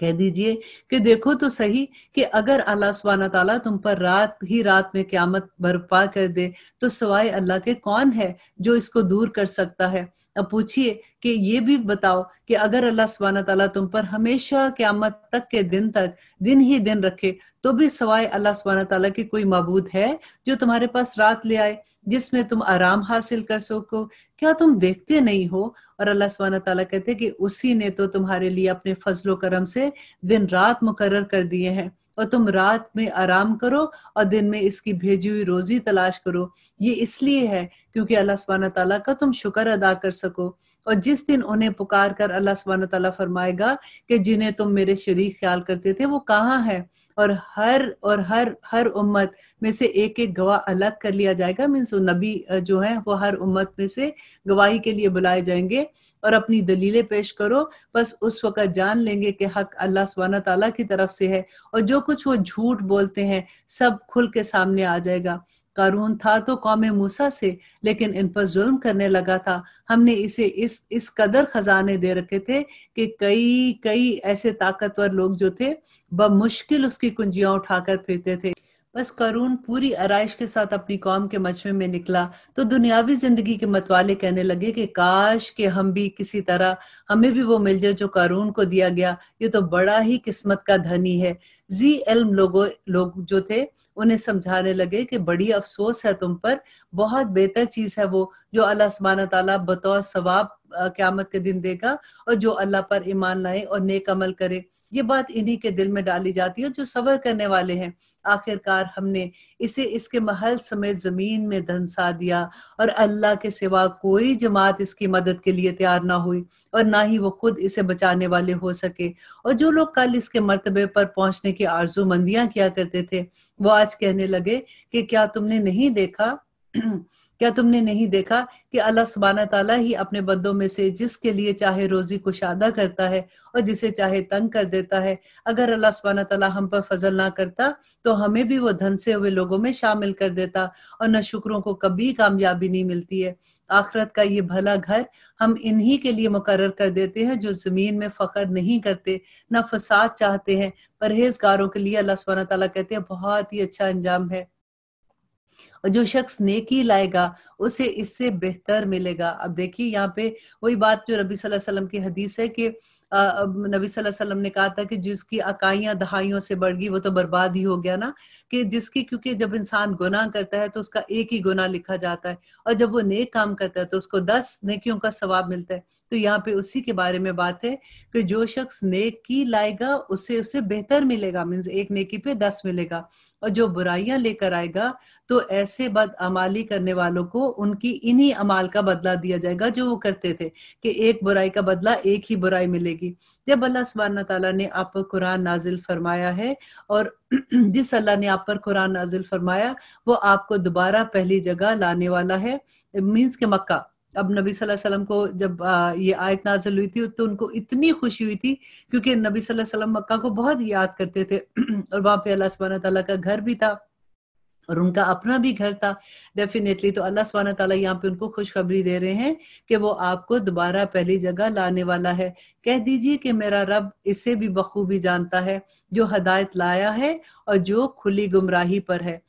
A: कह दीजिए कि देखो तो सही कि अगर अल्लाह सुबहाना तला तुम पर रात ही रात में क्यामत बर्पा कर दे तो सवाए अल्लाह के कौन है जो इसको दूर कर सकता है अब पूछिए कि ये भी बताओ कि अगर अल्लाह सुबहाना तला तुम पर हमेशा क्यामत तक के दिन तक दिन ही दिन रखे तो भी सवाए अल्लाह सुबहाना तला के कोई मबूद है जो तुम्हारे पास रात ले आए जिसमें तुम आराम हासिल कर सको क्या तुम देखते नहीं हो और अल्लाह सुबहाना तला कहते कि उसी ने तो तुम्हारे लिए अपने फजलो करम से दिन रात मुकर कर दिए हैं और तुम रात में आराम करो और दिन में इसकी भेजी हुई रोजी तलाश करो ये इसलिए है क्योंकि अल्लाह सुबहाना तला का तुम शुक्र अदा कर सको और जिस दिन उन्हें पुकार कर अल्लाह सुबहाना तला फरमाएगा कि जिन्हें तुम मेरे शरीक ख्याल करते थे वो कहाँ है और हर और हर हर उम्मत में से एक एक गवाह अलग कर लिया जाएगा मीन्स नबी जो है वो हर उम्मत में से गवाही के लिए बुलाए जाएंगे और अपनी दलीलें पेश करो बस उस वक्त जान लेंगे कि हक अल्लाह सुबहाना तला की तरफ से है और जो कुछ वो झूठ बोलते हैं सब खुल के सामने आ जाएगा कारून था तो कौम मूसा से लेकिन इन पर जुल्म करने लगा था हमने इसे इस इस कदर खजाने दे रखे थे कि कई कई ऐसे ताकतवर लोग जो थे मुश्किल उसकी कुंजियां उठाकर फिरते थे बस करून पूरी आरइश के साथ अपनी कौम के मजमे में निकला तो दुनियावी जिंदगी के मतवाले कहने लगे कि काश के हम भी किसी तरह हमें भी वो मिल जाए जो कारून को दिया गया ये तो बड़ा ही किस्मत का धनी है जी इल्म लोगों लोग जो थे उन्हें समझाने लगे कि बड़ी अफसोस है तुम पर बहुत बेहतर चीज है वो जो अल्लाह सुबहाना तला बतौर सवाब क्यामत के दिन देगा और जो अल्लाह पर ईमान लाए और नेक अमल करे ये बात इन्हीं के दिल में डाली जाती है जो सबर करने वाले हैं आखिरकार हमने इसे इसके महल समेत जमीन में धंसा दिया और अल्लाह के सिवा कोई जमात इसकी मदद के लिए तैयार ना हुई और ना ही वो खुद इसे बचाने वाले हो सके और जो लोग कल इसके मर्तबे पर पहुंचने की आरजूमंदियां किया करते थे वो आज कहने लगे कि क्या तुमने नहीं देखा क्या तुमने नहीं देखा कि अल्लाह सुबाना तला ही अपने बंदों में से जिसके लिए चाहे रोजी कुशादा करता है और जिसे चाहे तंग कर देता है अगर अल्लाह सुबाना तला हम पर फजल ना करता तो हमें भी वो धनसे हुए लोगों में शामिल कर देता और न शुक्रों को कभी कामयाबी नहीं मिलती है आखरत का ये भला घर हम इन्हीं के लिए मुकर कर देते हैं जो जमीन में फख्र नहीं करते ना फसाद चाहते हैं परहेजगारों के लिए अल्लाह सुबाना तला कहते हैं बहुत ही अच्छा अंजाम है और जो शख्स नेकी लाएगा उसे इससे बेहतर मिलेगा अब देखिए यहाँ पे वही बात जो रबी सल्लल्लाहु अलैहि वसल्लम की हदीस है कि नबी वसल्लम ने कहा था कि जिसकी अकाइयां दहाइयों से बढ़ गई वो तो बर्बाद ही हो गया ना कि जिसकी क्योंकि जब इंसान गुनाह करता है तो उसका एक ही गुनाह लिखा जाता है और जब वो नेक काम करता है तो उसको दस नेकियों का सवाब मिलता है तो यहाँ पे उसी के बारे में बात है कि जो शख्स नेक की लाएगा उसे उसे बेहतर मिलेगा मीन्स एक नेकी पे दस मिलेगा और जो बुराइयां लेकर आएगा तो ऐसे बद अमाली करने वालों को उनकी इन्हीं अमाल का बदला दिया जाएगा जो वो करते थे कि एक बुराई का बदला एक ही बुराई मिलेगी मिलेगी जब अल्लाह सुबहाना तला ने आप पर कुरान नाजिल फरमाया है और जिस अल्लाह ने आप पर कुरान नाजिल फरमाया वो आपको दोबारा पहली जगह लाने वाला है मीन्स के मक्का अब नबी सल्लल्लाहु अलैहि वसल्लम को जब ये आयत नाजल हुई थी तो उनको इतनी खुशी हुई थी क्योंकि नबी सल्लल्लाहु अलैहि वसल्लम मक्का को बहुत याद करते थे और वहां पे अल्लाह सुबहाना तला का घर भी था और उनका अपना भी घर था डेफिनेटली तो अल्लाह सुबहाना ताला यहाँ पे उनको खुशखबरी दे रहे हैं कि वो आपको दोबारा पहली जगह लाने वाला है कह दीजिए कि मेरा रब इसे भी बखूबी जानता है जो हदायत लाया है और जो खुली गुमराही पर है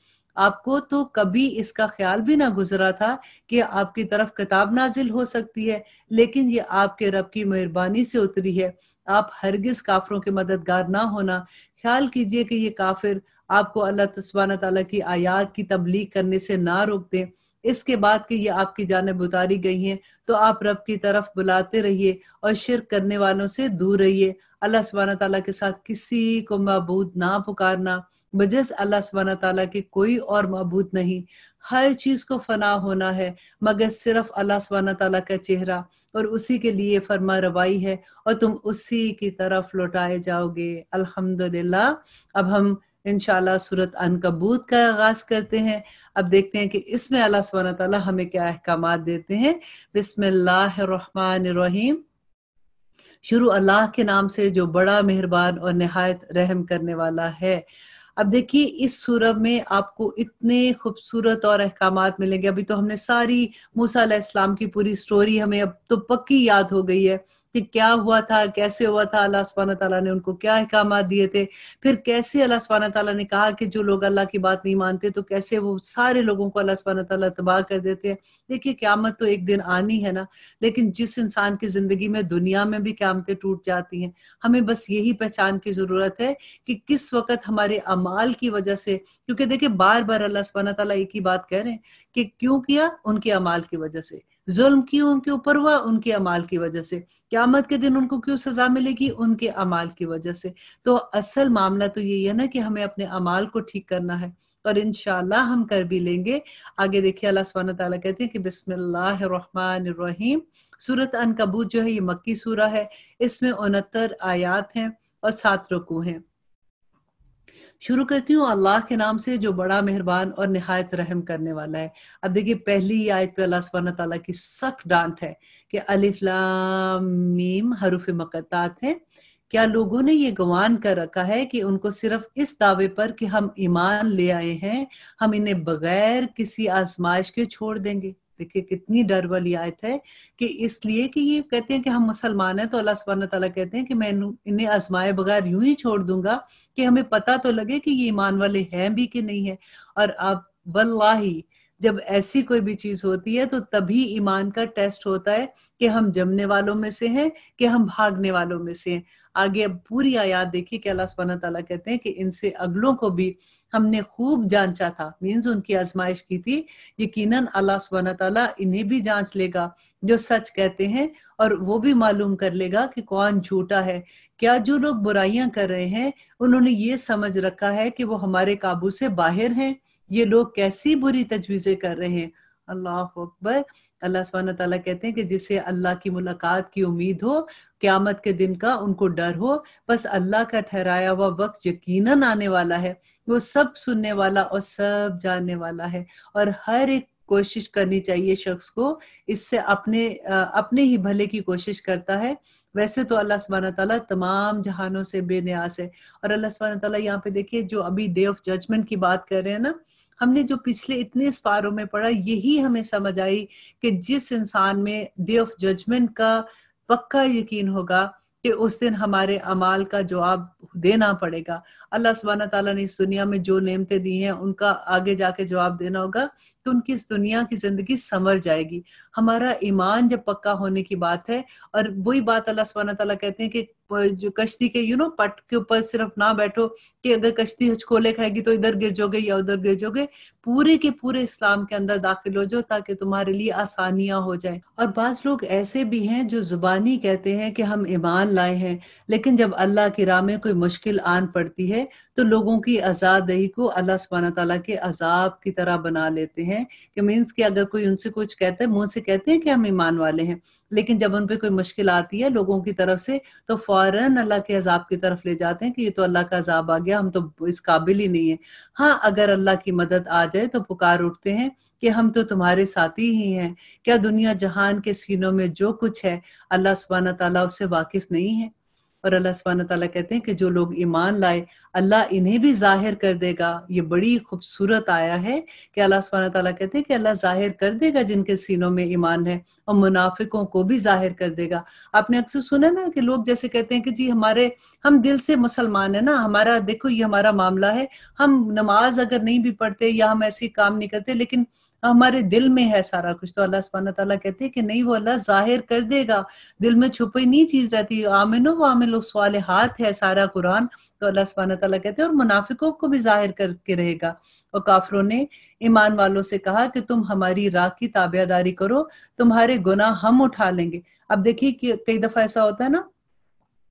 A: आपको तो कभी इसका ख्याल भी ना गुजरा था कि आपकी तरफ किताब नाजिल हो सकती है लेकिन ये आपके रब की मेहरबानी से उतरी है आप हरगिज काफरों के मददगार ना होना ख्याल कीजिए कि ये काफिर आपको अल्लाह तस्वान तला की आयात की तबलीग करने से ना रोक दें इसके बाद कि ये आपकी जानब उतारी गई हैं तो आप रब की तरफ बुलाते रहिए और शिरक करने वालों से दूर रहिए अल्लाह सुबहाना तला के साथ किसी को मबूद ना पुकारना बजस अल्लाह सुबहाना तला के कोई और मबूद नहीं हर चीज को फना होना है मगर सिर्फ अल्लाह सुबहाना तला का चेहरा और उसी के लिए फरमा रवाई है और तुम उसी की तरफ लौटाए जाओगे अल्हम्दुलिल्लाह अब हम इन सूरत अनकबूत का आगाज करते हैं अब देखते हैं कि इसमें अल्लाह सुबहाना ताला हमें क्या अहकाम देते हैं बिसमीम शुरू अल्लाह के नाम से जो बड़ा मेहरबान और नहायत रहम करने वाला है अब देखिए इस सूरभ में आपको इतने खूबसूरत और अहकाम मिलेंगे अभी तो हमने सारी मूसा इस्लाम की पूरी स्टोरी हमें अब तो पक्की याद हो गई है कि क्या हुआ था कैसे हुआ था अल्लाह सुबहान तला ने उनको क्या अहकाम दिए थे फिर कैसे अल्लाह सुबहान तला ने कहा कि जो लोग अल्लाह की बात नहीं मानते तो कैसे वो सारे लोगों को अल्लाह सुबहान तला तबाह कर देते हैं देखिए क्यामत तो एक दिन आनी है ना लेकिन जिस इंसान की जिंदगी में दुनिया में भी क्यामतें टूट जाती हैं हमें बस यही पहचान की जरूरत है कि किस वक्त हमारे अमाल की वजह से क्योंकि देखिये बार बार अल्लाह सुबहान तला एक ही बात कह रहे हैं कि क्यों किया उनके अमाल की वजह से जुल्म क्यों उनके ऊपर हुआ उनके अमाल की वजह से क्यामत के दिन उनको क्यों सजा मिलेगी उनके अमाल की वजह से तो असल मामला तो यही है ना कि हमें अपने अमाल को ठीक करना है और इनशाला हम कर भी लेंगे आगे देखिए अल्लाह सुबह तला कहते हैं कि बिस्मिल्लाम सूरत अनकबूत जो है ये मक्की सूरा है इसमें उनहत्तर आयात हैं और सात रुकू हैं शुरू करती हूँ अल्लाह के नाम से जो बड़ा मेहरबान और नहायत रहम करने वाला है अब देखिए पहली आयत पे अल्लाह सुबहाना तला की सख्त डांट है कि अलिफ्लाम हरूफ मकतात है क्या लोगों ने ये गवान कर रखा है कि उनको सिर्फ इस दावे पर कि हम ईमान ले आए हैं हम इन्हें बगैर किसी आजमाइश के छोड़ देंगे देखिए कितनी डर वाली आयत है कि इसलिए कि ये कहते हैं कि हम मुसलमान हैं तो अल्लाह सुबहान तला कहते हैं कि मैं इन्हें आजमाए बगैर यूं ही छोड़ दूंगा कि हमें पता तो लगे कि ये ईमान वाले हैं भी कि नहीं है और आप वल्लाही जब ऐसी कोई भी चीज होती है तो तभी ईमान का टेस्ट होता है कि हम जमने वालों में से हैं कि हम भागने वालों में से हैं आगे अब पूरी आयात देखिए कि अल्लाह सुबहाना तला कहते हैं कि इनसे अगलों को भी हमने खूब जांचा था मीन्स उनकी आजमाइश की थी यकीन अल्लाह सुबहाना तला इन्हें भी जांच लेगा जो सच कहते हैं और वो भी मालूम कर लेगा कि कौन झूठा है क्या जो लोग बुराइयां कर रहे हैं उन्होंने ये समझ रखा है कि वो हमारे काबू से बाहर हैं ये लोग कैसी बुरी तजवीज़ें कर रहे हैं अल्लाह अकबर अल्लाह सुबहाना तला कहते हैं कि जिसे अल्लाह की मुलाकात की उम्मीद हो क्यामत के दिन का उनको डर हो बस अल्लाह का ठहराया हुआ वक्त यकीनन आने वाला है वो सब सुनने वाला और सब जानने वाला है और हर एक कोशिश करनी चाहिए शख्स को इससे अपने अपने ही भले की कोशिश करता है वैसे तो अल्लाह सुबहाना ताला तमाम जहानों से बेनियाज है और अल्लाह सुबहाना ताला यहाँ पे देखिए जो अभी डे ऑफ जजमेंट की बात कर रहे हैं ना हमने जो पिछले इतने स्पारों में पढ़ा यही हमें समझ आई कि जिस इंसान में डे ऑफ जजमेंट का पक्का यकीन होगा कि उस दिन हमारे अमाल का जवाब देना पड़ेगा अल्लाह सुबहाना तला ने इस दुनिया में जो नेमतें दी हैं उनका आगे जाके जवाब देना होगा तो उनकी इस दुनिया की जिंदगी संवर जाएगी हमारा ईमान जब पक्का होने की बात है और वही बात अल्लाह सुबहाना तला कहते हैं कि जो कश्ती के यू नो पट के ऊपर सिर्फ ना बैठो कि अगर कश्ती हचकोले खाएगी तो इधर गिर जाओगे या उधर गिर जाओगे पूरे के पूरे इस्लाम के अंदर दाखिल हो जाओ ताकि तुम्हारे लिए आसानियां हो जाए और बाज लोग ऐसे भी हैं जो जुबानी कहते हैं कि हम ईमान लाए हैं लेकिन जब अल्लाह की राह में कोई मुश्किल आन पड़ती है तो लोगों की आज़ादही को अल्लाह सुबहाना तला के अजाब की तरह बना लेते हैं कि मीन्स कि अगर कोई उनसे कुछ कहता है मुंह से कहते हैं कि हम ईमान वाले हैं लेकिन जब उन पर कोई मुश्किल आती है लोगों की तरफ से तो फ़ौरन अल्लाह के अजाब की तरफ ले जाते हैं कि ये तो अल्लाह का अजाब आ गया हम तो इस काबिल ही नहीं है हाँ अगर अल्लाह की मदद आ जाए तो पुकार उठते हैं कि हम तो तुम्हारे साथी ही हैं क्या दुनिया जहान के सीनों में जो कुछ है अल्लाह सुबहाना तला उससे वाकिफ नहीं है और अल्लाह सुबहान तला कहते हैं कि जो लोग ईमान लाए अल्लाह इन्हें भी जाहिर कर देगा ये बड़ी खूबसूरत आया है कि अल्लाह सुबहान तला कहते हैं कि अल्लाह जाहिर कर देगा जिनके सीनों में ईमान है और मुनाफिकों को भी जाहिर कर देगा आपने अक्सर सुना ना कि लोग जैसे कहते हैं कि जी हमारे हम दिल से मुसलमान है ना हमारा देखो ये हमारा मामला है हम नमाज अगर नहीं भी पढ़ते या हम ऐसे काम नहीं करते लेकिन हमारे दिल में है सारा कुछ तो अल्लाह सुबहाना तला कहते हैं कि नहीं वो अल्लाह जाहिर कर देगा दिल में छुपी नहीं चीज रहती आमिनो वामिलो सवाल हाथ है सारा कुरान तो अल्लाह सुबहाना तला कहते हैं और मुनाफिकों को भी जाहिर करके रहेगा और काफरों ने ईमान वालों से कहा कि तुम हमारी राह की ताबेदारी करो तुम्हारे गुना हम उठा लेंगे अब देखिए कि कई दफा ऐसा होता है ना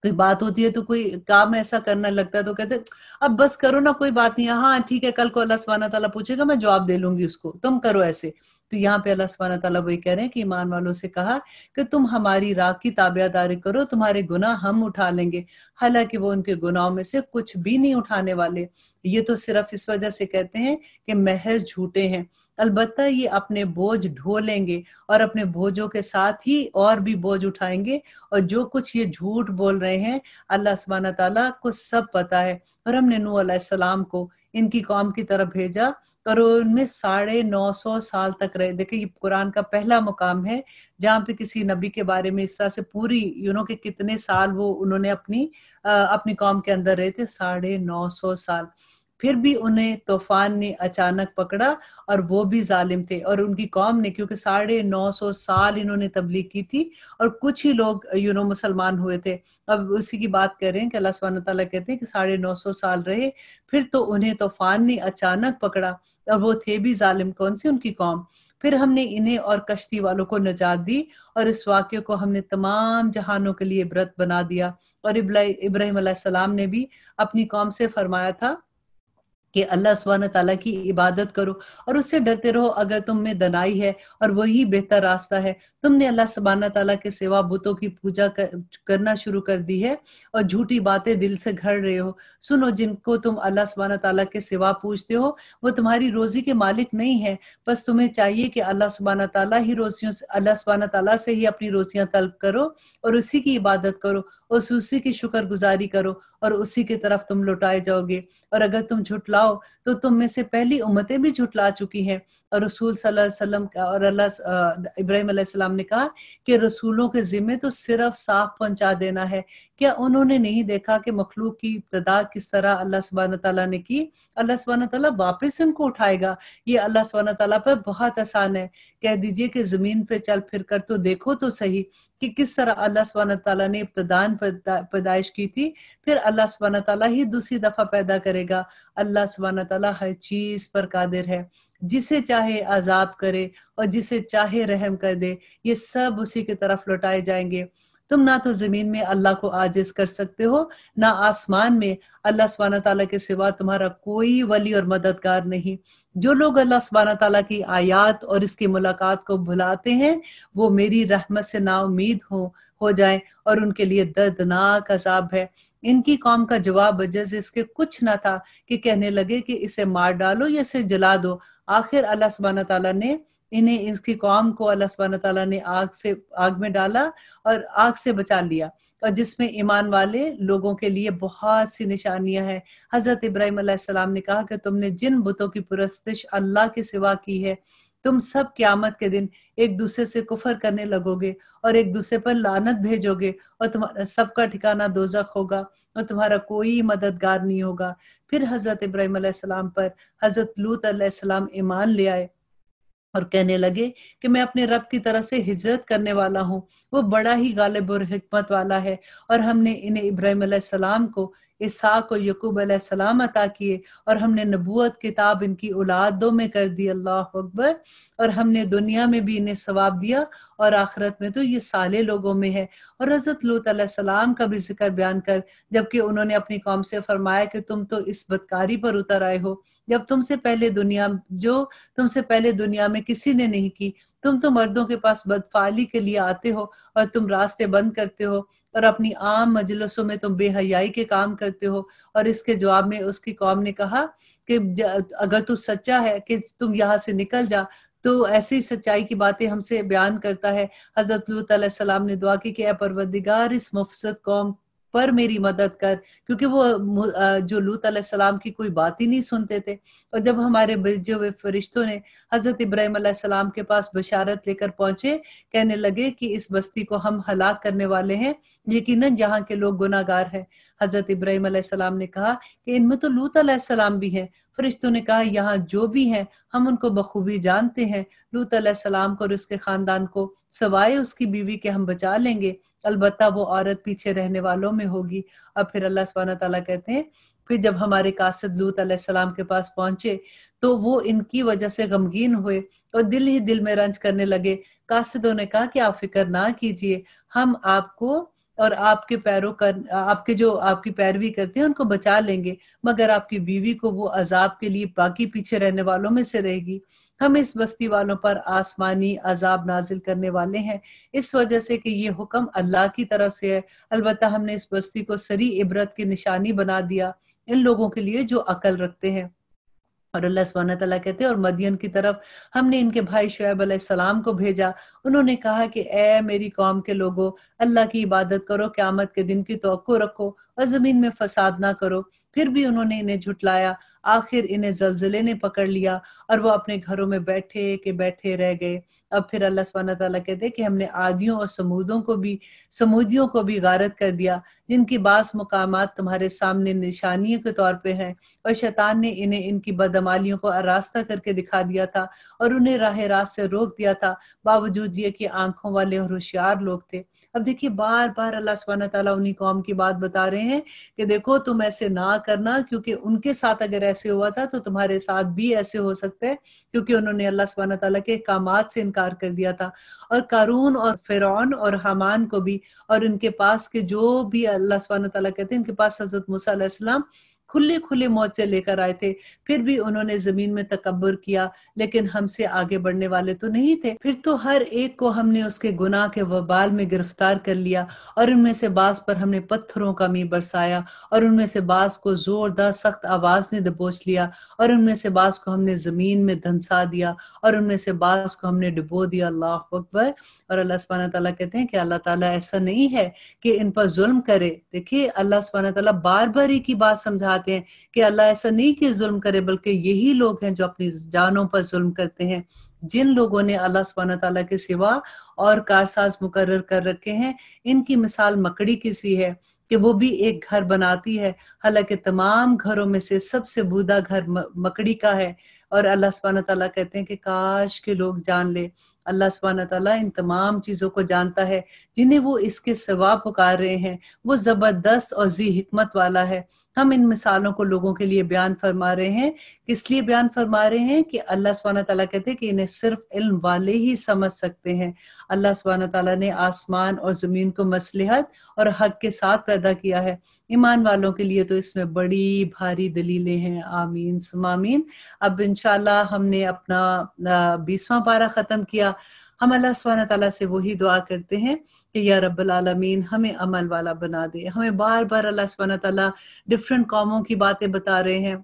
A: कोई बात होती है तो कोई काम ऐसा करना लगता है तो कहते अब बस करो ना कोई बात नहीं हाँ ठीक है कल को अल्लाह सुबहाना तला पूछेगा मैं जवाब दे लूंगी उसको तुम करो ऐसे तो यहाँ पे अल्लाह सुबहाना तला वही कह रहे हैं कि ईमान वालों से कहा कि तुम हमारी राख की ताबियादारी करो तुम्हारे गुना हम उठा लेंगे हालांकि वो उनके गुनाहों में से कुछ भी नहीं उठाने वाले ये तो सिर्फ इस वजह से कहते हैं कि महज झूठे हैं अलबत् ये अपने बोझ ढो लेंगे और अपने बोझों के साथ ही और भी बोझ उठाएंगे और जो कुछ ये झूठ बोल रहे हैं अल्लाह सुबहान तला को सब पता है और हमने नू सलाम को इनकी कौम की तरफ भेजा और उनमें साढ़े नौ सौ साल तक रहे देखिए ये कुरान का पहला मुकाम है जहाँ पे किसी नबी के बारे में इस तरह से पूरी यू नो कितने साल वो उन्होंने अपनी आ, अपनी कौम के अंदर रहे थे साढ़े नौ सौ साल फिर भी उन्हें तूफान ने अचानक पकड़ा और वो भी जालिम थे और उनकी कौम ने क्योंकि साढ़े नौ सौ साल इन्होंने तबलीग की थी और कुछ ही लोग यू नो मुसलमान हुए थे अब उसी की बात कर रहे हैं कि अल्लाह सुबहान तला कहते हैं कि साढ़े नौ सौ साल रहे फिर तो उन्हें तूफान ने अचानक पकड़ा और वो थे भी जालिम कौन सी उनकी कौम फिर हमने इन्हें और कश्ती वालों को नजात दी और इस वाक्य को हमने तमाम जहानों के लिए व्रत बना दिया और इब्राहिम ने भी अपनी कौम से फरमाया था कि अल्लाह सुबहान तला की इबादत करो और उससे डरते रहो अगर तुम में दनाई है और वही बेहतर रास्ता है तुमने अल्लाह सुबहाना तला के सिवा बुतों की पूजा कर, करना शुरू कर दी है और झूठी बातें दिल से घर रहे हो सुनो जिनको तुम अल्लाह सुबहाना तला के सिवा पूछते हो वो तुम्हारी रोजी के मालिक नहीं है बस तुम्हें चाहिए कि अल्लाह सुबहाना तला ही रोजियों से अल्लाह सुबहाना तला से ही अपनी रोजियां तलब करो और उसी की इबादत करो उस उसी की शुक्रगुजारी करो और उसी की तरफ तुम लौटाए जाओगे और अगर तुम झुटलाओ तो तुम में से पहली उम्मतें भी झुटला चुकी हैं और रसूल सल्लम और अल्लाह इब्राहिम सलाम ने कहा कि रसूलों के जिम्मे तो सिर्फ साफ पहुंचा देना है क्या उन्होंने नहीं देखा कि मखलूक की इब्तदा किस तरह अल्लाह सुबहाना तला ने की अल्लाह सुबहाना तला वापस उनको उठाएगा ये अल्लाह सुबहाना तला पर बहुत आसान है कह दीजिए कि जमीन पे चल फिर कर तो देखो तो सही कि किस तरह अल्लाह सब तला ने इब्तदान पैदाइश की थी फिर अल्लाह सब तला ही दूसरी दफा पैदा करेगा अल्लाह सब तला हर चीज पर कादिर है जिसे चाहे आजाब करे और जिसे चाहे रहम कर दे ये सब उसी की तरफ लौटाए जाएंगे तुम ना तो जमीन में अल्लाह को आजिज कर सकते हो ना आसमान में अल्लाह स्वाना तला के सिवा तुम्हारा कोई वली और मददगार नहीं जो लोग अल्लाह स्वाना तला की आयात और इसकी मुलाकात को भुलाते हैं वो मेरी रहमत से नाउमीद हो हो जाए और उनके लिए दर्दनाक अजाब है इनकी कौम का जवाब जज इसके कुछ ना था कि कहने लगे कि इसे मार डालो या इसे जला दो आखिर अल्लाह सुबहाना तला ने इन्हें इसकी कौम को अल्लाह सुबहाना तला ने आग से आग में डाला और आग से बचा लिया और जिसमें ईमान वाले लोगों के लिए बहुत सी निशानियां हैं हजरत इब्राहिम सलाम ने कहा कि तुमने जिन बुतों की पुरस्तिश अल्लाह के सिवा की है तुम सब क्यामत के दिन एक दूसरे से कुफर करने लगोगे और एक दूसरे पर लानत भेजोगे और तुम्हारा सबका ठिकाना दोजक होगा और तुम्हारा कोई मददगार नहीं होगा फिर हजरत इब्राहिम पर हजरत लूत सलाम ईमान ले आए और कहने लगे कि मैं अपने रब की तरफ से हिजरत करने वाला हूँ वो बड़ा ही गालिब और हमत वाला है और हमने इन्हें इब्राहिम सलाम को इसहाक और यकूब अलैहिस्सलाम अता किए और हमने नबूत किताब इनकी औलादों में कर दी अल्लाह अकबर और हमने दुनिया में भी इन्हें सवाब दिया और आखिरत में तो ये साले लोगों में है और हजरत लूत सलाम का भी जिक्र बयान कर जबकि उन्होंने अपनी कौम से फरमाया कि तुम तो इस बदकारी पर उतर आए हो जब तुमसे पहले दुनिया जो तुमसे पहले दुनिया में किसी ने नहीं की तुम तो मर्दों के पास बदफाली के लिए आते हो और तुम रास्ते बंद करते हो और अपनी आम मजलसों में तुम बेहयाई के काम करते हो और इसके जवाब में उसकी कौम ने कहा कि अगर तू सच्चा है कि तुम यहाँ से निकल जा तो ऐसी सच्चाई की बातें हमसे बयान करता है हजरत सलाम ने दुआ की कि परवरदिगार इस मुफसद कौम पर मेरी मदद कर क्योंकि वो जो लूत सलाम की कोई बात ही नहीं सुनते थे और जब हमारे भेजे हुए फरिश्तों ने हजरत इब्राहिम सलाम के पास बशारत लेकर पहुंचे कहने लगे कि इस बस्ती को हम हलाक करने वाले हैं यकीन यहाँ के लोग गुनागार हैं हजरत इब्राहिम सलाम ने कहा कि इनमें तो लूत सलाम भी हैं फरिश्तों ने कहा यहाँ जो भी हैं हम उनको बखूबी जानते हैं लूत सलाम को और उसके खानदान को सवाए उसकी बीवी के हम बचा लेंगे अलबत् वो औरत पीछे रहने वालों में होगी अब फिर अल्लाह सुबहाना तला कहते हैं फिर जब हमारे कासद लूत सलाम के पास पहुंचे तो वो इनकी वजह से गमगीन हुए और दिल ही दिल में रंज करने लगे कासदों ने कहा कि आप फिक्र ना कीजिए हम आपको और आपके पैरों कर आपके जो आपकी पैरवी करते हैं उनको बचा लेंगे मगर आपकी बीवी को वो अजाब के लिए बाकी पीछे रहने वालों में से रहेगी हम इस बस्ती वालों पर आसमानी अजाब नाजिल करने वाले हैं इस वजह से कि ये हुक्म अल्लाह की तरफ से है अलबत्त हमने इस बस्ती को सरी इबरत की निशानी बना दिया इन लोगों के लिए जो अकल रखते हैं और अल्लाह सुबहान तला कहते हैं और मदियन की तरफ हमने इनके भाई शुएब सलाम को भेजा उन्होंने कहा कि ए मेरी कौम के लोगों अल्लाह की इबादत करो क्यामत के दिन की तो रखो और जमीन में फसाद ना करो फिर भी उन्होंने इन्हें झुटलाया आखिर इन्हें जलजिले ने पकड़ लिया और वो अपने घरों में बैठे के बैठे रह गए अब फिर अल्लाह सुबहाना तला कहते कि हमने आदियों और समूदों को भी समूदियों को भी गारत कर दिया जिनकी बास मुकाम तुम्हारे सामने निशानियों के तौर पर हैं और शैतान ने इन्हें इनकी बदमालियों को अरास्ता करके दिखा दिया था और उन्हें राह रास्त से रोक दिया था बावजूद ये कि आंखों वाले और होशियार लोग थे अब देखिए बार बार अल्लाह सुबहाना तला उन्हीं कौम की बात बता रहे हैं कि देखो तुम ऐसे ना करना क्योंकि उनके साथ अगर ऐसे हुआ था तो तुम्हारे साथ भी ऐसे हो सकते हैं क्योंकि उन्होंने अल्लाह सुबहाना तला के कामात से इनकार कर दिया था और कारून और फिरौन और हमान को भी और इनके पास के जो भी अल्लाह सुबहाना तला कहते हैं इनके पास हजरत मूसा खुले खुले मोर्चे लेकर आए थे फिर भी उन्होंने जमीन में तकबर किया लेकिन हमसे आगे बढ़ने वाले तो नहीं थे फिर तो हर एक को हमने उसके गुनाह के वबाल में गिरफ्तार कर लिया और उनमें से बास पर हमने पत्थरों का मी बरसाया और उनमें से बास को जोरदार सख्त आवाज ने दबोच लिया और उनमें से बास को हमने जमीन में धंसा दिया और उनमें से बास को हमने डुबो दिया अल्लाह अकबर और अल्लाह सुबहाना तला कहते हैं कि अल्लाह ताला ऐसा नहीं है कि इन पर जुल्म करे देखिए अल्लाह सुबहाना तला बार बार ही ही बात समझाते फरमाते हैं कि अल्लाह ऐसा नहीं कि जुल्म करे बल्कि यही लोग हैं जो अपनी जानों पर जुल्म करते हैं जिन लोगों ने अल्लाह सुबहाना तला के सिवा और कारसाज मुकर कर रखे हैं इनकी मिसाल मकड़ी की सी है कि वो भी एक घर बनाती है हालांकि तमाम घरों में से सबसे बूदा घर मकड़ी का है और अल्लाह सुबहाना तला कहते हैं कि काश के लोग जान ले अल्लाह सुबहाना तला इन तमाम चीज़ों को जानता है जिन्हें वो इसके सिवा पुकार रहे हैं वो ज़बरदस्त और जी हमत वाला है हम इन मिसालों को लोगों के लिए बयान फरमा रहे हैं किस लिए बयान फरमा रहे हैं कि अल्लाह सुबहाना तला कहते हैं कि इन्हें सिर्फ इल्म वाले ही समझ सकते हैं अल्लाह सुबहाना तला ने आसमान और ज़मीन को मसलहत और हक के साथ पैदा किया है ईमान वालों के लिए तो इसमें बड़ी भारी दलीलें हैं आमीन सुमामीन अब इनशाला हमने अपना बीसवा पारा ख़त्म किया हम अल्लाह सुबहाना तला से वही दुआ करते हैं कि या रब्बल आलमीन हमें अमल वाला बना दे हमें बार बार अल्लाह सुबहाना तला डिफरेंट कौमों की बातें बता रहे हैं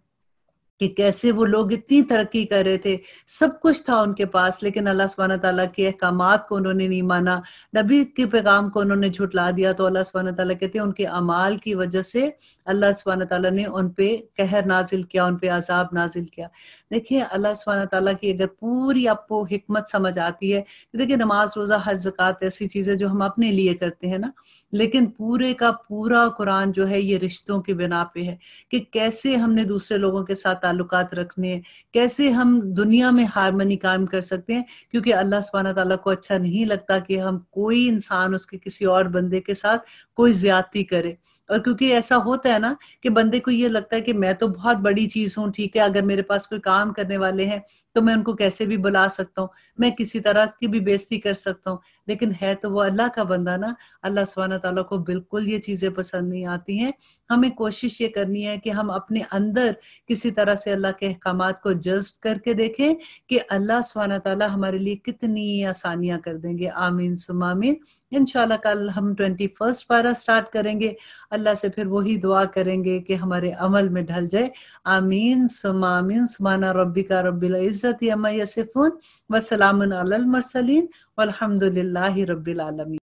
A: कि कैसे वो लोग इतनी तरक्की कर रहे थे सब कुछ था उनके पास लेकिन अल्लाह सुबहाना तला के अहकाम को उन्होंने नहीं माना नबी के पैगाम को उन्होंने झुटला दिया तो अल्लाह सुबहाना तला कहते हैं उनके अमाल की वजह से अल्लाह सुबहाना तला ने उन पे कहर नाजिल किया उन पे अजाब नाजिल किया देखिए अल्लाह सुबहाना तला की अगर पूरी आपको हिकमत समझ आती है देखिए नमाज रोज़ा हज जक़ात ऐसी चीज़ें जो हम अपने लिए करते हैं ना लेकिन पूरे का पूरा कुरान जो है ये रिश्तों के बिना पे है कि कैसे हमने दूसरे लोगों के साथ ताल्लुक रखने हैं कैसे हम दुनिया में हारमनी कायम कर सकते हैं क्योंकि अल्लाह सुबहाना तला को अच्छा नहीं लगता कि हम कोई इंसान उसके किसी और बंदे के साथ कोई ज्यादती करे और क्योंकि ऐसा होता है ना कि बंदे को ये लगता है कि मैं तो बहुत बड़ी चीज हूँ ठीक है अगर मेरे पास कोई काम करने वाले हैं तो मैं उनको कैसे भी बुला सकता हूँ मैं किसी तरह की भी बेजती कर सकता हूँ लेकिन है तो वो अल्लाह का बंदा ना अल्लाह सुबहाना तला को बिल्कुल ये चीजें पसंद नहीं आती हैं हमें कोशिश ये करनी है कि हम अपने अंदर किसी तरह से अल्लाह के अहकाम को जज्ब करके देखें कि अल्लाह सुबहाना तला हमारे लिए कितनी आसानियां कर देंगे आमीन सुमामीन इनशाला कल हम ट्वेंटी फर्स्ट पारा स्टार्ट करेंगे अल्लाह से फिर वही दुआ करेंगे कि हमारे अमल में ढल जाए आमीन सुमामीन सुमाना रबी का रबी العزة عما يصفون وسلام على المرسلين والحمد لله رب العالمين